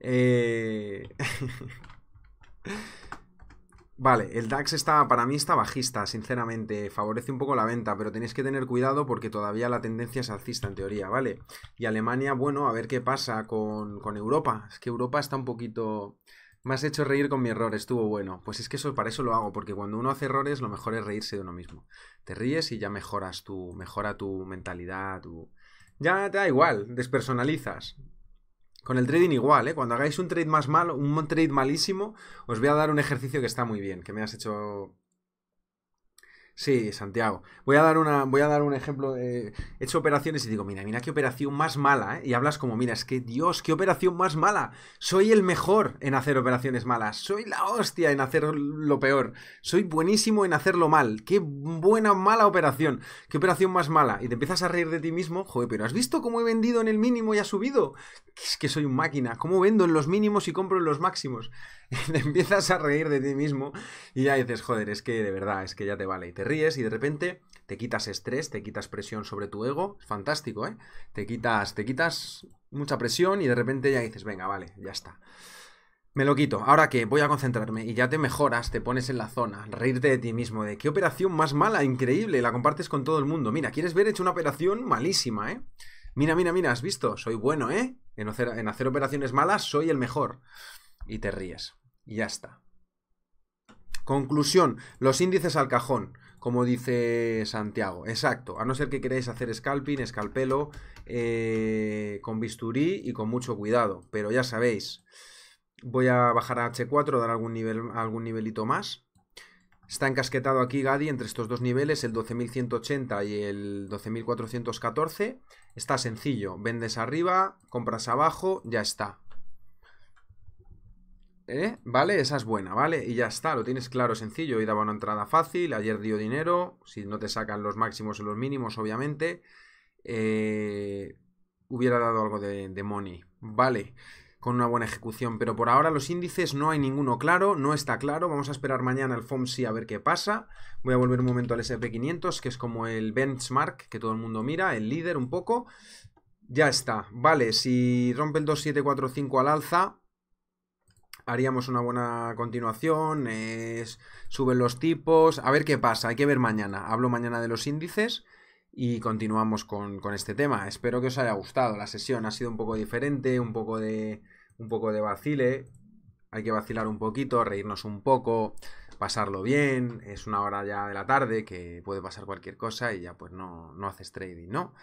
Eh, vale, el DAX está, para mí está bajista, sinceramente. Favorece un poco la venta, pero tenéis que tener cuidado porque todavía la tendencia es alcista en teoría, ¿vale? Y Alemania, bueno, a ver qué pasa con, con Europa. Es que Europa está un poquito me has hecho reír con mi error, estuvo bueno. Pues es que eso para eso lo hago, porque cuando uno hace errores, lo mejor es reírse de uno mismo. Te ríes y ya mejoras tu, mejora tu mentalidad, tu... Ya te da igual, despersonalizas. Con el trading igual, ¿eh? Cuando hagáis un trade más malo, un trade malísimo, os voy a dar un ejercicio que está muy bien, que me has hecho Sí, Santiago. Voy a dar, una, voy a dar un ejemplo. he hecho operaciones y digo, mira, mira qué operación más mala. ¿eh? Y hablas como, mira, es que Dios, qué operación más mala. Soy el mejor en hacer operaciones malas. Soy la hostia en hacer lo peor. Soy buenísimo en hacerlo mal. Qué buena, mala operación. Qué operación más mala. Y te empiezas a reír de ti mismo. Joder, pero ¿has visto cómo he vendido en el mínimo y ha subido? Es que soy un máquina. ¿Cómo vendo en los mínimos y compro en los máximos? te empiezas a reír de ti mismo y ya dices, joder, es que de verdad, es que ya te vale. Y te ríes y de repente te quitas estrés, te quitas presión sobre tu ego, es fantástico, ¿eh? Te quitas, te quitas mucha presión y de repente ya dices, venga, vale, ya está. Me lo quito, ahora que voy a concentrarme y ya te mejoras, te pones en la zona, reírte de ti mismo, de qué operación más mala, increíble, la compartes con todo el mundo. Mira, quieres ver, hecho una operación malísima, ¿eh? Mira, mira, mira, has visto, soy bueno, ¿eh? En hacer, en hacer operaciones malas soy el mejor. Y te ríes. Y ya está. Conclusión, los índices al cajón como dice Santiago. Exacto, a no ser que queráis hacer scalping, scalpelo, eh, con bisturí y con mucho cuidado, pero ya sabéis. Voy a bajar a H4, dar algún, nivel, algún nivelito más. Está encasquetado aquí Gadi entre estos dos niveles, el 12.180 y el 12.414. Está sencillo, vendes arriba, compras abajo, ya está. ¿Eh? ¿Vale? Esa es buena, ¿vale? Y ya está, lo tienes claro, sencillo. Hoy daba una entrada fácil, ayer dio dinero. Si no te sacan los máximos y los mínimos, obviamente. Eh, hubiera dado algo de, money. Vale con una buena ejecución. Pero por ahora los índices no hay ninguno claro, no está claro. Vamos a esperar mañana el FOMSI a ver qué pasa. Voy a volver un momento al SP500, que es como el benchmark que todo el mundo mira, el líder un poco. Ya está. Vale, si rompe el 2745 al alza, haríamos una buena continuación, es, suben los tipos, a ver qué pasa, hay que ver mañana. Hablo mañana de los índices y continuamos con, este tema. Espero que os haya gustado la sesión, ha sido un poco diferente, un poco de, un poco de vacile, hay que vacilar un poquito, reírnos un poco, pasarlo bien, es una hora ya de la tarde que puede pasar cualquier cosa y ya pues no, no haces trading, ¿no?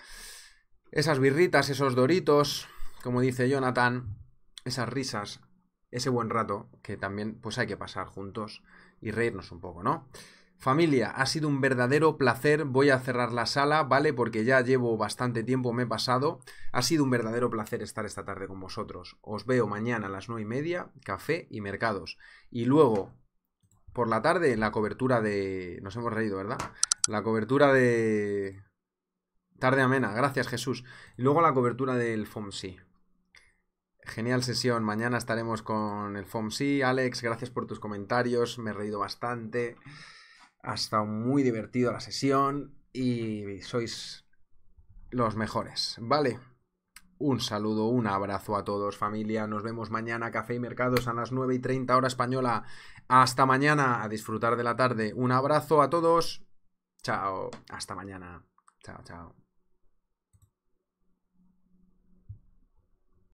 Esas birritas, esos doritos, como dice Jonathan, esas risas ese buen rato que también pues hay que pasar juntos y reírnos un poco, ¿no? Familia, ha sido un verdadero placer. Voy a cerrar la sala, ¿vale? Porque ya llevo bastante tiempo, me he pasado. Ha sido un verdadero placer estar esta tarde con vosotros. Os veo mañana a las nueve y media, café y mercados. Y luego, por la tarde, la cobertura de. Nos hemos reído, ¿verdad? La cobertura de. Tarde amena, gracias Jesús. Y luego la cobertura del FOMSI. Genial sesión. Mañana estaremos con el FOMSI. Alex, gracias por tus comentarios. Me he reído bastante. Ha estado muy divertido la sesión. Y sois los mejores. Vale. Un saludo, un abrazo a todos, familia. Nos vemos mañana, Café y Mercados, a las 9 y 30 hora española. Hasta mañana, a disfrutar de la tarde. Un abrazo a todos. Chao. Hasta mañana. Chao, chao.